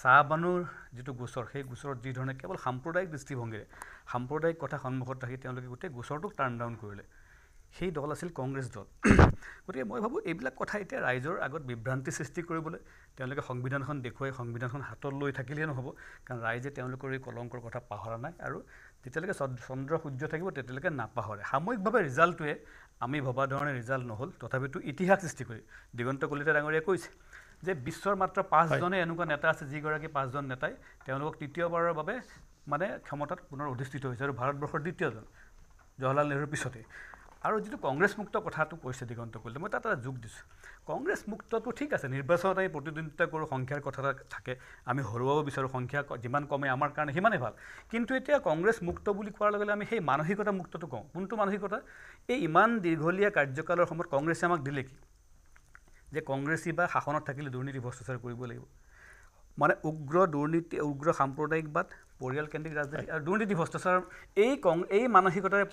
Speaker 6: চাহ বানুৰ যিটো গোচৰ সেই গোচৰত যিধৰণে কেৱল সাম্প্ৰদায়িক দৃষ্টিভংগীৰে সাম্প্ৰদায়িক কথা সন্মুখত ৰাখি তেওঁলোকে গোটেই গোচৰটোক টাৰ্ণ ডাউন কৰিলে সেই দল আছিল কংগ্ৰেছ দল গতিকে মই ভাবোঁ এইবিলাক কথা এতিয়া ৰাইজৰ আগত বিভ্ৰান্তি সৃষ্টি কৰিবলৈ তেওঁলোকে সংবিধানখন দেখুৱাই সংবিধানখন হাতত লৈ থাকিলেই নহ'ব কাৰণ ৰাইজে তেওঁলোকৰ এই কলংকৰ কথা পাহৰা নাই আৰু যেতিয়ালৈকে চন্দ্ৰ সূৰ্য থাকিব তেতিয়ালৈকে নাপাহৰে সাময়িকভাৱে ৰিজাল্টটোৱে আমি ভবা ধৰণে ৰিজাল্ট নহ'ল তথাপিতো ইতিহাস সৃষ্টি কৰি দিগন্ত কলিতা ডাঙৰীয়াই কৈছে যে বিশ্বৰ মাত্ৰ পাঁচজনে এনেকুৱা নেতা আছে যিগৰাকী পাঁচজন নেতাই তেওঁলোকক তৃতীয়বাৰৰ বাবে মানে ক্ষমতাত পুনৰ অধিষ্ঠিত হৈছে আৰু ভাৰতবৰ্ষৰ দ্বিতীয়জন জৱাহৰলাল নেহৰুৰ পিছতে আৰু যিটো কংগ্ৰেছ মুক্ত কথাটো কৈছে দিগন্ত কলিতা মই তাত এটা যোগ দিছোঁ কংগ্ৰেছ মুক্তটো ঠিক আছে নিৰ্বাচনত আমি প্ৰতিদ্বন্দ্বিতা কৰোঁ সংখ্যাৰ কথা এটা থাকে আমি হৰুৱাব বিচাৰোঁ সংখ্যা যিমান কমে আমাৰ কাৰণে সিমানেই ভাল কিন্তু এতিয়া কংগ্ৰেছ মুক্ত বুলি কোৱাৰ লগে লগে আমি সেই মানসিকতা মুক্তটো কওঁ কোনটো মানসিকতা এই ইমান দীৰ্ঘলীয়া কাৰ্যকালৰ সময়ত কংগ্ৰেছে আমাক দিলে কি যে কংগ্ৰেছী বা শাসনত থাকিলে দুৰ্নীতি ভ্ৰষ্টাচাৰ কৰিব লাগিব মানে উগ্ৰ দুৰ্নীতি উগ্ৰ সাম্প্ৰদায়িকবাদ পৰিয়ালকেন্দ্ৰিক ৰাজনীতি আৰু দুৰ্নীতি ভ্ৰষ্টাচাৰ এই এই মানসিকতাৰে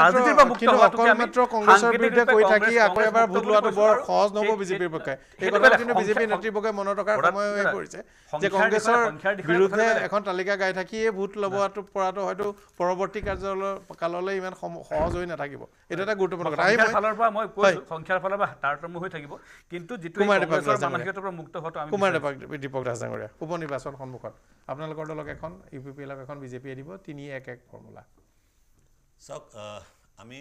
Speaker 6: ৰাজনীতিৰ পৰা মুক্ত অকল মাত্ৰ কংগ্ৰেছৰ বিৰুদ্ধে কৈ থাকি আকৌ এবাৰ ভোট লোৱাটো বৰ
Speaker 1: সহজ নহ'ব বিজেপিৰ পক্ষে সেই কথা কিন্তু বিজেপি নেতৃবৰ্গে মনত ৰখাৰ সময় হৈ পৰিছে যে কংগ্ৰেছৰ বিৰুদ্ধে এখন তালিকা গাই থাকি ভোট লোৱাটো পৰাটো হয়তো পৰৱৰ্তী কাৰ্যালয় কাললৈ ইমান সহজ হৈ নাথাকিব
Speaker 6: এইটো এটা গুৰুত্বপূৰ্ণ কথা সংখ্যাৰ ফালৰ পৰা মই সংখ্যাৰ ফালৰ পৰা তাৰতম্য হৈ থাকিব কিন্তু যিটো মানসিকতাৰ পৰা মুক্ত হোৱাটো কুমাৰ
Speaker 1: দীপক দাস ডাঙৰীয়া উপ নিৰ্বাচন সন্মুখত আপোনালোকৰ দলক এখন ইউ পি বিজেপি পেলাব এখন বিজেপিয়ে দিব তিনি এক এক ফৰ্মুলা
Speaker 7: চাওক আমি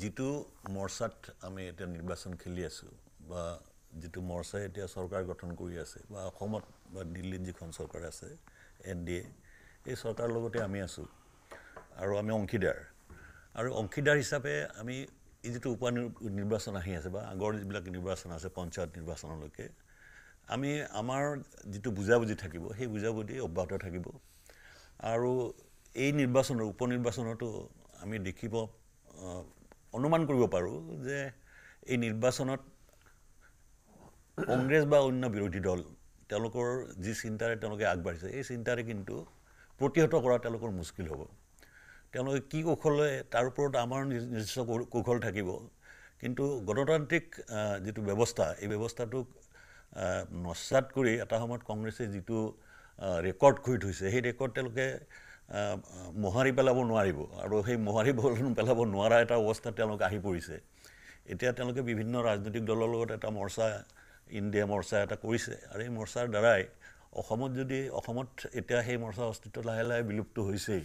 Speaker 7: যিটো মৰ্চাত আমি এতিয়া নিৰ্বাচন খেলি আছোঁ বা যিটো মৰ্চাই এতিয়া চৰকাৰ গঠন কৰি আছে বা অসমত বা দিল্লীত যিখন চৰকাৰ আছে এন ডি এ এই চৰকাৰৰ লগতে আমি আছোঁ আৰু আমি অংশীদাৰ আৰু অংশীদাৰ হিচাপে আমি এই যিটো উপ নিৰ্বাচন আহি আছে বা আগৰ যিবিলাক নিৰ্বাচন আছে পঞ্চায়ত নিৰ্বাচনলৈকে আমি আমাৰ যিটো বুজাবুজি থাকিব সেই বুজাবুজি অব্যাহত থাকিব আৰু এই নিৰ্বাচনৰ উপ নিৰ্বাচনতো আমি দেখিব অনুমান কৰিব পাৰোঁ যে এই নিৰ্বাচনত কংগ্ৰেছ বা অন্য বিৰোধী দল তেওঁলোকৰ যি চিন্তাৰে তেওঁলোকে আগবাঢ়িছে এই চিন্তাৰে কিন্তু প্ৰতিহত কৰা তেওঁলোকৰ মুস্কিল হ'ব তেওঁলোকে কি কৌশলে তাৰ ওপৰত আমাৰ নিৰ্দিষ্ট কৌশল থাকিব কিন্তু গণতান্ত্ৰিক যিটো ব্যৱস্থা এই ব্যৱস্থাটোক নস্যাত কৰি এটা সময়ত কংগ্ৰেছে যিটো ৰেকৰ্ড কৰি থৈছে সেই ৰেকৰ্ড তেওঁলোকে মোহাৰি পেলাব নোৱাৰিব আৰু সেই মোহাৰি পেলাব নোৱাৰা এটা অৱস্থাত তেওঁলোক আহি পৰিছে এতিয়া তেওঁলোকে বিভিন্ন ৰাজনৈতিক দলৰ লগত এটা মৰ্চা ইণ্ডিয়া মৰ্চা এটা কৰিছে আৰু এই মৰ্চাৰ দ্বাৰাই অসমত যদি অসমত এতিয়া সেই মৰ্চাৰ অস্তিত্ব লাহে লাহে বিলুপ্ত হৈছেই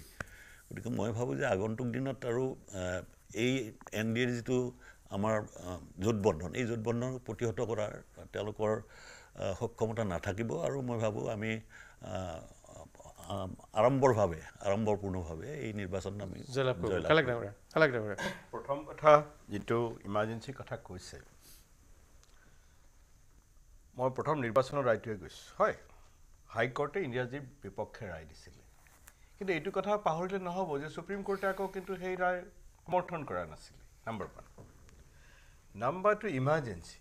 Speaker 7: গতিকে মই ভাবোঁ যে আগন্তুক দিনত আৰু এই এন ডি এৰ যিটো আমাৰ বন্ধন এই বন্ধন প্ৰতিহত কৰাৰ তেওঁলোকৰ সক্ষমতা নাথাকিব আৰু মই ভাবোঁ আমি আড়ম্বৰভাৱে আড়ম্বৰপূৰ্ণভাৱে এই নিৰ্বাচন আমি
Speaker 2: প্ৰথম কথা যিটো ইমাৰ্জেঞ্চি কথা কৈছে মই প্ৰথম নিৰ্বাচনৰ ৰায়টোৱে গৈছোঁ হয় হাইকৰ্টে ইংৰাজীৰ বিপক্ষে ৰায় দিছিলে কিন্তু এইটো কথা পাহৰিলে নহ'ব যে চুপ্ৰিম কোৰ্টে আকৌ কিন্তু সেই ৰায় সমৰ্থন কৰা নাছিলে number one number two emergency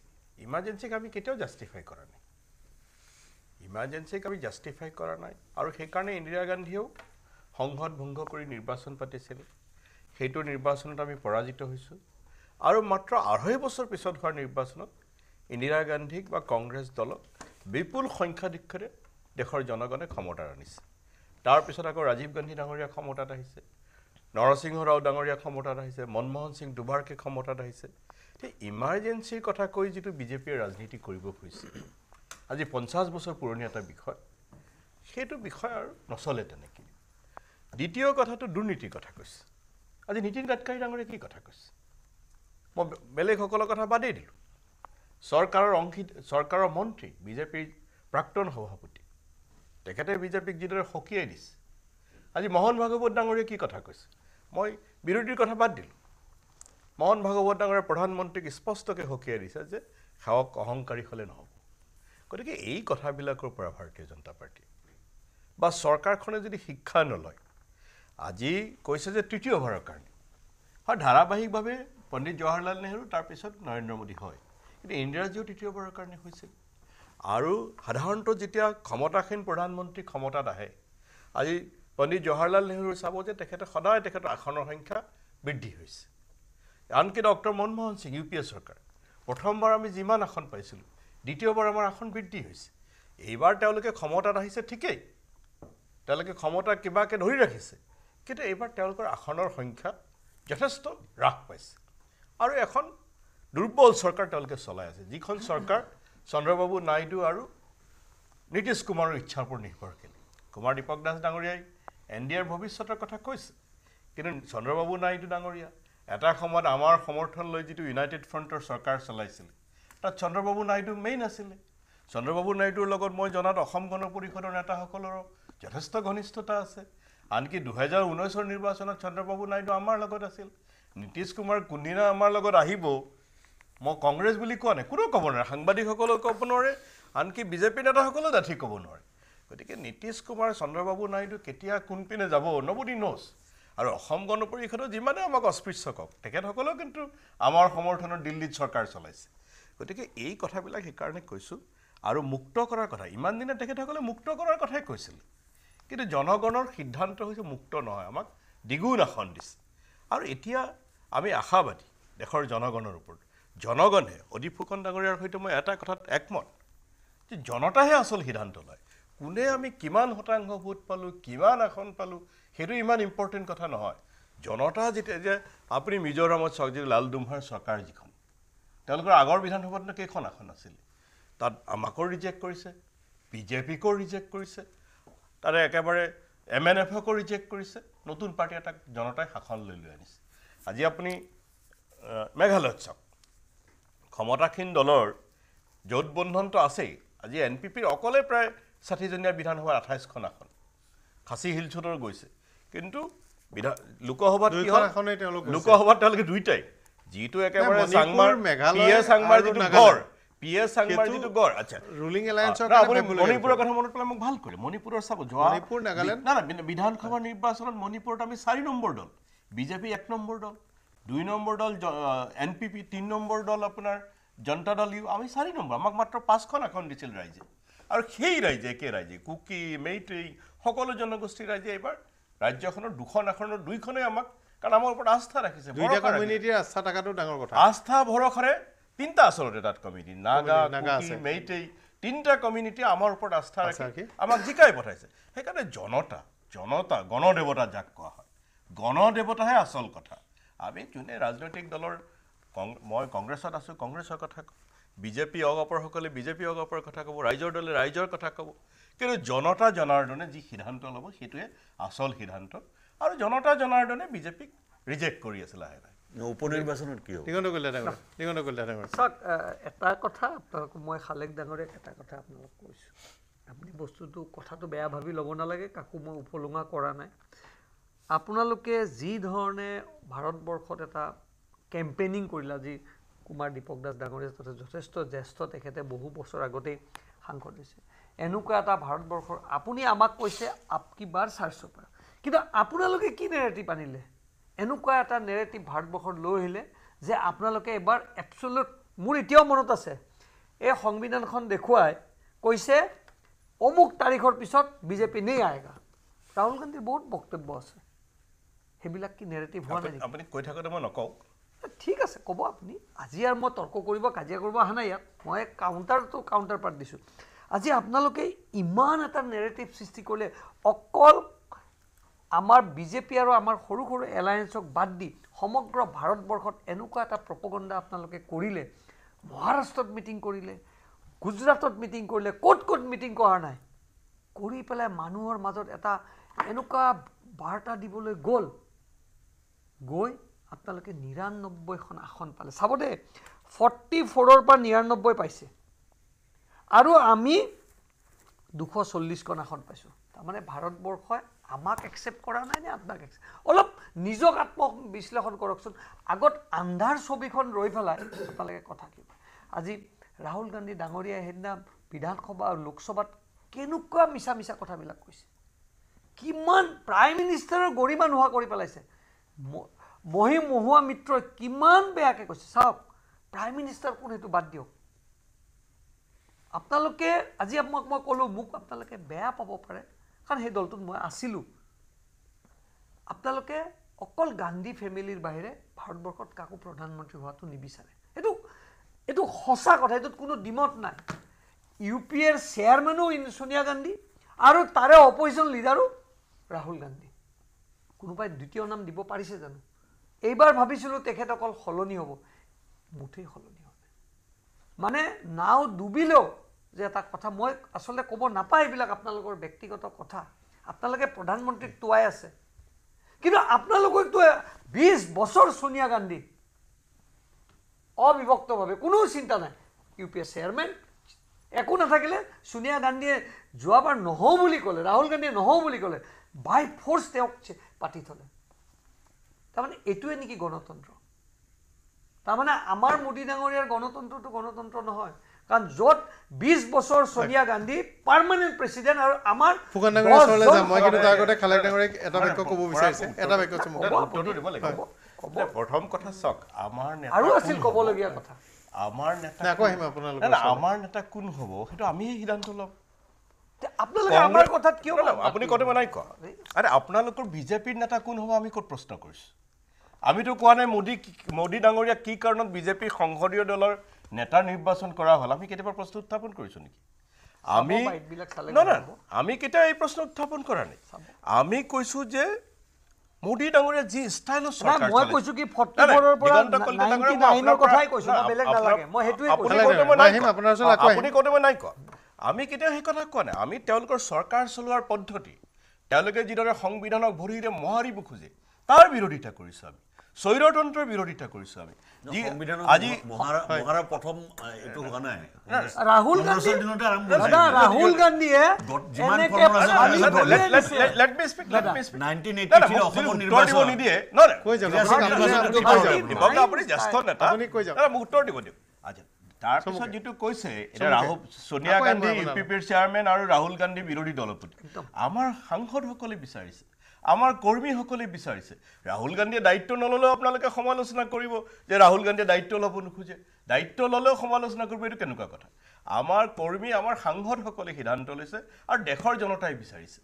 Speaker 2: ইমাৰ্জেঞ্চিক আমি কেতিয়াও জাষ্টিফাই কৰা নাই ইমাৰ্জেঞ্চিক আমি জাষ্টিফাই কৰা নাই আৰু সেইকাৰণে ইন্দিৰা গান্ধীয়েও সংসদ ভংগ কৰি নিৰ্বাচন পাতিছিল সেইটো নিৰ্বাচনত আমি পৰাজিত হৈছোঁ আৰু মাত্ৰ আঢ়ৈ বছৰ পিছত হোৱা নিৰ্বাচনত ইন্দিৰা গান্ধীক বা কংগ্ৰেছ দলক বিপুল সংখ্যাধিক্ষৰে দেশৰ জনগণে ক্ষমতাত আনিছে তাৰপিছত আকৌ ৰাজীৱ গান্ধী ডাঙৰীয়া ক্ষমতাত আহিছে নৰসিংহ ৰাও ডাঙৰীয়া ক্ষমতাত আহিছে মনমোহন সিং দুবাৰকৈ ক্ষমতাত আহিছে ইমাৰ্জেঞ্চিৰ কথা কৈ যিটো বিজেপিয়ে ৰাজনীতি কৰিব খুজিছে আজি পঞ্চাছ বছৰ পুৰণি এটা বিষয় সেইটো বিষয় আৰু নচলে তেনেকৈ দ্বিতীয় কথাটো দুৰ্নীতিৰ কথা কৈছে আজি নীতিন গাডকাৰী ডাঙৰে কি কথা কৈছে মই বেলেগসকলৰ কথা বাদেই দিলোঁ চৰকাৰৰ অংশী চৰকাৰৰ মন্ত্ৰী বিজেপিৰ প্ৰাক্তন সভাপতি তেখেতে বিজেপিক যিদৰে সকীয়াই দিছে আজি মোহন ভাগৱত ডাঙৰীয়ে কি কথা কৈছে মই বিৰোধীৰ কথা বাদ দিলোঁ মোহন ভাগৱত ডাঙৰে প্ৰধানমন্ত্ৰীক স্পষ্টকৈ সকীয়াই দিছে যে সেৱক অহংকাৰী হ'লে নহ'ব গতিকে এই কথাবিলাকৰ পৰা ভাৰতীয় জনতা পাৰ্টি বা চৰকাৰখনে যদি শিক্ষা নলয় আজি কৈছে যে তৃতীয়বাৰৰ কাৰণে হয় ধাৰাবাহিকভাৱে পণ্ডিত জৱাহৰলাল নেহৰু তাৰপিছত নৰেন্দ্ৰ মোদী হয় কিন্তু ইন্দিৰাজীও তৃতীয়বাৰৰ কাৰণে হৈছিল আৰু সাধাৰণতে যেতিয়া ক্ষমতাসীন প্ৰধানমন্ত্ৰী ক্ষমতাত আহে আজি পণ্ডিত জৱাহৰলাল নেহৰু চাব যে তেখেতে সদায় তেখেতৰ আসনৰ সংখ্যা বৃদ্ধি হৈছে আনকি doctor Manmohan Singh U P A চৰকাৰ প্ৰথমবাৰ আমি যিমান আসন পাইছিলোঁ দ্বিতীয়বাৰ আমাৰ আসন বৃদ্ধি হৈছে এইবাৰ তেওঁলোকে ক্ষমতাত আহিছে ঠিকেই তেওঁলোকে ক্ষমতা কিবাকৈ ধৰি ৰাখিছে কিন্তু এইবাৰ তেওঁলোকৰ আসনৰ সংখ্যা যথেষ্ট হ্ৰাস পাইছে আৰু এখন দুৰ্বল চৰকাৰ তেওঁলোকে চলাই আছে যিখন চৰকাৰ চন্দ্ৰবাবু নাইডু আৰু নীতিশ কুমাৰৰ ইচ্ছাৰ ওপৰত নিৰ্ভৰশীল কুমাৰ দীপক দাস ডাঙৰীয়াই এন ডি এৰ ভৱিষ্যতৰ কথা কৈছে কিন্তু চন্দ্ৰবাবু নাইডু ডাঙৰীয়া এটা সময়ত আমাৰ সমৰ্থন লৈ যিটো ইউনাইটেড ফ্ৰণ্টৰ চৰকাৰ চলাইছিলে তাত চন্দ্ৰবাবু নাইডু মেইন আছিলে চন্দ্ৰবাবু নাইডুৰ লগত মই জনাত অসম গণ পৰিষদৰ নেতাসকলৰো যথেষ্ট ঘনিষ্ঠতা আছে আনকি দুহেজাৰ ঊনৈছৰ নিৰ্বাচনত চন্দ্ৰবাবু নাইডু আমাৰ লগত আছিল নীতিশ কুমাৰ কোনদিনা আমাৰ লগত আহিব মই কংগ্ৰেছ বুলি কোৱা নাই কোনেও ক'ব নোৱাৰে সাংবাদিকসকলেও ক'ব নোৱাৰে আনকি বিজেপি নেতাসকলেও ডাঠি ক'ব নোৱাৰে গতিকে নীতিশ কুমাৰ চন্দ্ৰবাবু নাইডু কেতিয়া কোনপিনে যাব নবদি আৰু অসম গণ পৰিষদেও যিমানে আমাক অস্পৃশ্য কওক তেখেতসকলেও কিন্তু আমাৰ সমৰ্থনত দিল্লীত চৰকাৰ চলাইছে গতিকে এই কথাবিলাক সেইকাৰণে কৈছোঁ আৰু মুক্ত কৰাৰ কথা ইমান দিনে তেখেতসকলে মুক্ত কৰাৰ কথাই কৈছিল কিন্তু জনগণৰ সিদ্ধান্ত হৈছে মুক্ত নহয় আমাক দ্বিগুণ আসন দিছে আৰু এতিয়া আমি আশাবাদী দেশৰ জনগণৰ ওপৰত জনগণে অদীপ ফুকন ডাঙৰীয়াৰ সৈতে মই এটা কথাত একমত যে জনতাহে আচল সিদ্ধান্ত লয় কোনে আমি কিমান শতাংশ ভোট পালোঁ কিমান আসন পালোঁ সেইটো ইমান ইম্পৰ্টেণ্ট কথা নহয় জনতা যেতিয়া যে আপুনি মিজোৰামত চাওক যে লালডুমহাৰ চৰকাৰ যিখন তেওঁলোকৰ আগৰ বিধানসভাত কেইখন আসন আছিল তাত আমাকো ৰিজেক্ট কৰিছে বি জে পিকো ৰিজেক্ট কৰিছে তাৰে একেবাৰে এম এন এফকো ৰিজেক্ট কৰিছে নতুন পাৰ্টি এটাক জনতাই শাসন লৈ লৈ আনিছে আজি আপুনি মেঘালয়ত চাওক ক্ষমতাসীন দলৰ য'ত বন্ধনটো আছেই আজি এন পি পিৰ অকলে প্ৰায় ষাঠিজনীয়া বিধানসভাৰ আঠাইছখন আসন খাচী হিলছতৰ গৈছে কিন্তু লোকসভাত তেওঁলোকে দুইটাই যিটো একেবাৰে চাংমাৰ মেঘালয় চাংমাৰ যিটো গড় পি এছ চাংমাৰ যিটো গড়
Speaker 1: আচ্ছা ৰুলিং
Speaker 2: এলায়েন্সৰ মণিপুৰৰ কথা মনত পেলাই মোক ভাল কৰিলে মণিপুৰৰ চাব যোৱা মণিপুৰ নাগালেণ্ড না বিধানসভাৰ নিৰ্বাচনত মণিপুৰত আমি চাৰি নম্বৰ দল বিজেপি এক নম্বৰ দল দুই নম্বৰ দল এন পি পি তিনি নম্বৰ দল আপোনাৰ জনতা দল ইউ আমি চাৰি নম্বৰ আমাক মাত্ৰ পাঁচখন আসন দিছিল ৰাইজে আৰু সেই ৰাইজে একে ৰাইজে কুকি মেইট্ৰি সকলো জনগোষ্ঠীৰ ৰাইজে এইবাৰ ৰাজ্যখনৰ দুখন আসনৰ দুইখনেই আমাক কাৰণ আমাৰ ওপৰত আস্থা ৰাখিছে আস্থা ভৰসাৰে তিনিটা আচলতে তাত কমিটি নাগা মেইটেই তিনিটা কমিউনিটি আমাৰ ওপৰত আস্থা ৰাখি আমাক জিকাই পঠাইছে সেইকাৰণে জনতা জনতা গণদেৱতা যাক কোৱা হয় গণদেৱতাহে আচল কথা আমি যোনে ৰাজনৈতিক দলৰ কং মই কংগ্ৰেছত আছোঁ কংগ্ৰেছৰ কথা কওঁ বিজেপি অগপৰসকলে বিজেপি অগপৰ কথা ক'ব ৰাইজৰ দলে ৰাইজৰ কথা ক'ব কিন্তু জনতা জনাৰ্দনে যি সিদ্ধান্ত ল'ব সেইটোৱে আচল সিদ্ধান্ত আৰু জনতা জনাৰ্দনে বিজেপিক ৰিজেক্ট কৰি আছে লাহে লাহে উপনিৰ্বাচনত কিয় দিগন্ত
Speaker 4: চাওক এটা কথা আপোনালোক মই শালেক ডাঙৰীয়াক এটা কথা আপোনালোক কৈছোঁ আপুনি বস্তুটো কথাটো বেয়া ভাবি ল'ব নালাগে কাকো মই উপলুঙা কৰা নাই আপোনালোকে যি ধৰণে ভাৰতবৰ্ষত এটা কেম্পেইনিং কৰিলে আজি কুমাৰ দীপক দাস ডাঙৰীয়া যথেষ্ট জ্যেষ্ঠ তেখেতে বহু বছৰ আগতেই সাংসদ হৈছে এনেকুৱা এটা ভাৰতবৰ্ষৰ আপুনি আমাক কৈছে আপকি বাৰ চাৰ্চৰ পৰা কিন্তু আপোনালোকে কি নেৰেটিভ আনিলে এনেকুৱা এটা নেৰেটিভ ভাৰতবৰ্ষত লৈ আহিলে যে আপোনালোকে এবাৰ এপচলুট মোৰ এতিয়াও মনত আছে এই সংবিধানখন দেখুৱাই কৈছে অমুক তাৰিখৰ পিছত বিজেপি নেই আয়েগা ৰাহুল গান্ধীৰ বহুত বক্তব্য আছে সেইবিলাক কি নেৰেটিভ হোৱা নাই আপুনি কৈ থাকোঁতে মই নকওঁ ঠিক আছে ক'ব আপুনি আজি আৰু মই তৰ্ক কৰিব কাজিয়া কৰিব অহা নাই ইয়াত মই কাউণ্টাৰটো কাউণ্টাৰ পাৰ্ট দিছোঁ আজি আপোনালোকে ইমান এটা নেৰেটিভ সৃষ্টি কৰিলে অকল আমাৰ বিজেপি আৰু আমাৰ সৰু সৰু এলায়েন্সক বাদ দি সমগ্ৰ ভাৰতবৰ্ষত এনেকুৱা এটা প্ৰকগণ্ডা আপোনালোকে কৰিলে মহাৰাষ্ট্ৰত মিটিং কৰিলে গুজৰাটত মিটিং কৰিলে ক'ত ক'ত মিটিং কৰা নাই কৰি পেলাই মানুহৰ মাজত এটা এনেকুৱা বাৰ্তা দিবলৈ গ'ল গৈ আপোনালোকে নিৰান্নব্বৈখন আসন পালে চাব দেই ফৰ্টি ফ'ৰৰ পৰা নিৰান্নব্বৈ পাইছে আৰু আমি দুশ চল্লিছখন আসন পাইছোঁ তাৰমানে ভাৰতবৰ্ষই আমাক একচেপ্ট কৰা নাই নে আপোনাক একচেপ্ট অলপ নিজক আত্মবিশ্লেষণ কৰকচোন আগত আন্ধাৰ ছবিখন ৰৈ পেলাই আপোনালোকে কথা কি আজি ৰাহুল গান্ধী ডাঙৰীয়াই সেইদিনা বিধানসভা আৰু লোকসভাত কেনেকুৱা মিছা মিছা কথাবিলাক কৈছে কিমান প্ৰাইম মিনিষ্টাৰৰ গৰিমা নোহোৱা কৰি পেলাইছে মহিম মহুৱা মিত্ৰই কিমান বেয়াকৈ কৈছে চাওক প্ৰাইম মিনিষ্টাৰ কোন সেইটো বাদ দিয়ক আপোনালোকে আজি আপোনাক মই ক'লোঁ মোক আপোনালোকে বেয়া পাব পাৰে কাৰণ সেই দলটোত মই আছিলোঁ আপোনালোকে অকল গান্ধী ফেমিলিৰ বাহিৰে ভাৰতবৰ্ষত কাকো প্ৰধানমন্ত্ৰী হোৱাটো নিবিচাৰে এইটো এইটো সঁচা কথা এইটোত কোনো ডিমত নাই ইউ পি এৰ চেয়াৰমেনো ছোনিয়া গান্ধী আৰু তাৰে অপজিশ্যন লিডাৰো ৰাহুল গান্ধী কোনোবাই দ্বিতীয় নাম দিব পাৰিছে জানো এইবাৰ ভাবিছিলোঁ তেখেতসকল সলনি হ'ব মুঠেই সলনি হ'ব মানে নাও ডুবিলেও যে এটা কথা মই আচলতে ক'ব নাপায় এইবিলাক আপোনালোকৰ ব্যক্তিগত কথা আপোনালোকে প্ৰধানমন্ত্ৰীক টোৱাই আছে কিন্তু আপোনালোককতো বিছ বছৰ ছোনিয়া গান্ধী অবিভক্তভাৱে কোনো চিন্তা নাই ইউ পি এ চেয়াৰমেন একো নাথাকিলে ছোনিয়া গান্ধীয়ে যোৱাবাৰ নহওঁ বুলি ক'লে ৰাহুল গান্ধীয়ে নহওঁ বুলি ক'লে বাই ফ'ৰ্চ তেওঁক পাতি থ'লে তাৰমানে এইটোৱে নেকি গণতন্ত্ৰ তাৰমানে আমাৰ মোদী ডাঙৰীয়াৰ গণতন্ত্ৰটো গণতন্ত্ৰ নহয় কাৰণ য'ত বিশ বছৰ ছোনিয়া গান্ধী পাৰ্মানেণ্ট প্ৰেচিডেণ্ট আৰু আমাৰ
Speaker 2: আপোনালোকৰ বিজেপিৰ নেতা কোন হ'ব আমি ক'ত প্ৰশ্ন কৰিছো আমিতো কোৱা নাই মোদী মোদী ডাঙৰীয়া কি কাৰণত বিজেপিৰ সংসদীয় দলৰ নেতাৰ নিৰ্বাচন কৰা হ'ল আমি কেতিয়াবা প্ৰশ্ন উত্থাপন কৰিছোঁ নেকি আমি আমি কেতিয়া এই প্ৰশ্ন উত্থাপন কৰা নাই আমি কৈছোঁ যে মোদী ডাঙৰীয়া যি ষ্টাইলৰ আপুনি কওঁতে মই নাই কোৱা আমি কেতিয়াও সেই কথা কোৱা নাই আমি তেওঁলোকৰ চৰকাৰ চলোৱাৰ পদ্ধতি তেওঁলোকে যিদৰে সংবিধানক ভৰিৰে মহাৰিব খোজে তাৰ বিৰোধিতা কৰিছোঁ আমি চৈৰতন্ত্ৰৰ বিৰোধিতা কৰিছোঁ আমি তাৰপিছত যিটো কৈছে ছোনিয়া গান্ধী পিৰ চেয়াৰমেন আৰু ৰাহুল গান্ধী বিৰোধী দলপতি আমাৰ সাংসদসকলে বিচাৰিছে আমাৰ কৰ্মীসকলে বিচাৰিছে ৰাহুল গান্ধীয়ে দায়িত্ব নললেও আপোনালোকে সমালোচনা কৰিব যে ৰাহুল গান্ধীয়ে দায়িত্ব ল'ব নোখোজে দায়িত্ব ল'লেও সমালোচনা কৰিব এইটো কেনেকুৱা কথা আমাৰ কৰ্মী আমাৰ সাংসদসকলে সিদ্ধান্ত লৈছে আৰু দেশৰ জনতাই বিচাৰিছে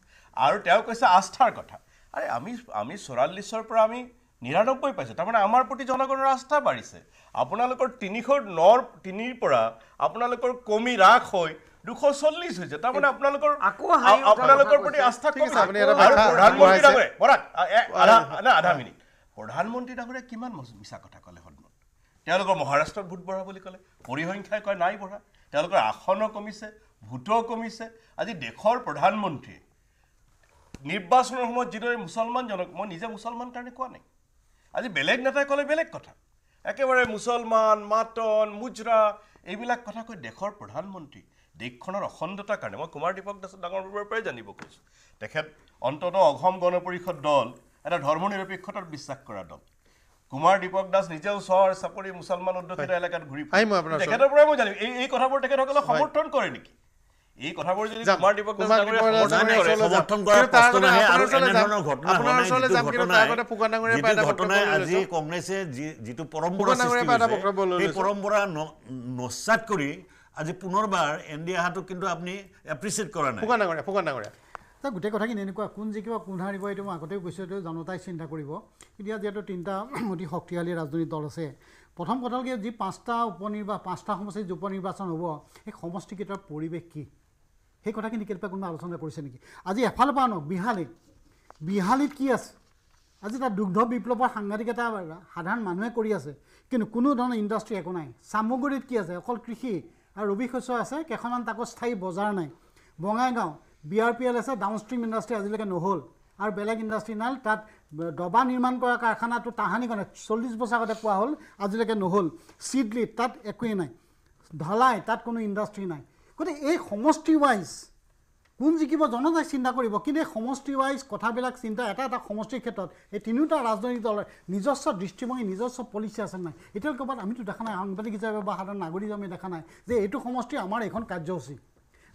Speaker 2: আৰু তেওঁ কৈছে আস্থাৰ কথা আৰে আমি আমি চৌৰাল্লিছৰ পৰা আমি নিৰানব্বৈ পাইছোঁ তাৰমানে আমাৰ প্ৰতি জনগণৰ আস্থা বাঢ়িছে আপোনালোকৰ তিনিশ নৰ তিনিৰ পৰা আপোনালোকৰ কমি ৰাস হয় দুশ চল্লিশ হৈছে তাৰমানে আপোনালোকৰ আপোনালোকৰ প্ৰতি আস্থা কমি প্ৰধানমন্ত্ৰী ডাঙৰে আধা মিনিট প্ৰধানমন্ত্ৰী ডাঙৰে কিমান মিছা কথা ক'লে সদনত তেওঁলোকৰ মহাৰাষ্ট্ৰত ভোট বঢ়া বুলি ক'লে পৰিসংখ্যাই কয় নাই বঢ়া তেওঁলোকৰ আসনো কমিছে ভোটো কমিছে আজি দেশৰ প্ৰধানমন্ত্ৰীয়ে নিৰ্বাচনৰ সময়ত যিদৰে মুছলমানজনক মই নিজে মুছলমান কাৰণে কোৱা নাই আজি বেলেগ নেতাই ক'লে বেলেগ কথা একেবাৰে মুছলমান মাতন মুজৰা এইবিলাক কথা কৈ দেশৰ প্ৰধানমন্ত্ৰী দেশখনৰ অখণ্ডতাৰ কাৰণে মই কুমাৰ দীপক দাস ডাঙৰবাবৰ পৰাই জানিব খুজিছোঁ তেখেত অন্তত অসম গণ পৰিষদ দল এটা ধৰ্মনিৰপেক্ষতাত বিশ্বাস কৰা দল কুমাৰ দীপক দাস নিজেও চৰ চাপৰি মুছলমান অধ্যক্ষিত এলেকাত ঘূৰি ফুৰে তেখেতৰ পৰাই মই জানিম এই এই কথাবোৰ তেখেতসকলে সমৰ্থন কৰে নেকি কংগ্ৰেছে
Speaker 7: পৰম্পৰা পৰম্পৰা কৰি আজি পুনৰবাৰ এন ডি এ কিন্তু আপুনি এপ্ৰিচিয়েট কৰা নাই ডাঙৰীয়া ফুকন ডাঙৰীয়া
Speaker 3: গোটেই কথাখিনি এনেকুৱা কোন জিকিব কোন হাৰিব এইটো মই আগতেও কৈছোঁ এইটো জনতাই চিন্তা কৰিব এতিয়া যিহেতু তিনিটা অতি শক্তিশালী ৰাজনৈতিক দল আছে প্ৰথম কথা হ'ল কি যি পাঁচটা উপনিৰ্বাচ পাঁচটা সমষ্টিত যি উপনিৰ্বাচন হ'ব সেই সমষ্টিকেইটাৰ পৰিৱেশ কি সেই কথাখিনি কেতিয়াবা কোনোবা আলোচনা কৰিছে নেকি আজি এফালৰ পৰা আনক বিহালীত বিহালীত কি আছে আজি তাত দুগ্ধ বিপ্লৱৰ সাংঘাতিক এটা সাধাৰণ মানুহে কৰি আছে কিন্তু কোনো ধৰণৰ ইণ্ডাষ্ট্ৰী একো নাই চামগুৰিত কি আছে অকল কৃষি আৰু ৰবি শস্য আছে কেইখনমান তাকো স্থায়ী বজাৰ নাই Bongaigaon B R P L আছে ডাউন ষ্ট্ৰীম ইণ্ডাষ্ট্ৰী আজিলৈকে নহ'ল আৰু বেলেগ ইণ্ডাষ্ট্ৰী নাই তাত ডবা নিৰ্মাণ কৰা কাৰখানাটো তাহানিখনে চল্লিছ বছৰ আগতে পোৱা হ'ল আজিলৈকে নহ'ল চিডলিত তাত একোৱেই নাই ঢালাই তাত কোনো ইণ্ডাষ্ট্ৰী নাই গতিকে এই সমষ্টি ৱাইজ কোন জিকিব জনতাই চিন্তা কৰিব কিন্তু এই সমষ্টি ৱাইজ কথাবিলাক চিন্তা এটা এটা সমষ্টিৰ ক্ষেত্ৰত এই তিনিওটা ৰাজনৈতিক দলৰ নিজস্ব দৃষ্টিভংগী নিজস্ব পলিচি আছে নাই এতিয়ালৈকে ক'ৰবাত আমিতো দেখা নাই সাংবাদিক হিচাপে বা সাধাৰণ নাগৰিক হিচাপে আমি দেখা নাই যে এইটো সমষ্টি আমাৰ এইখন কাৰ্যসূচী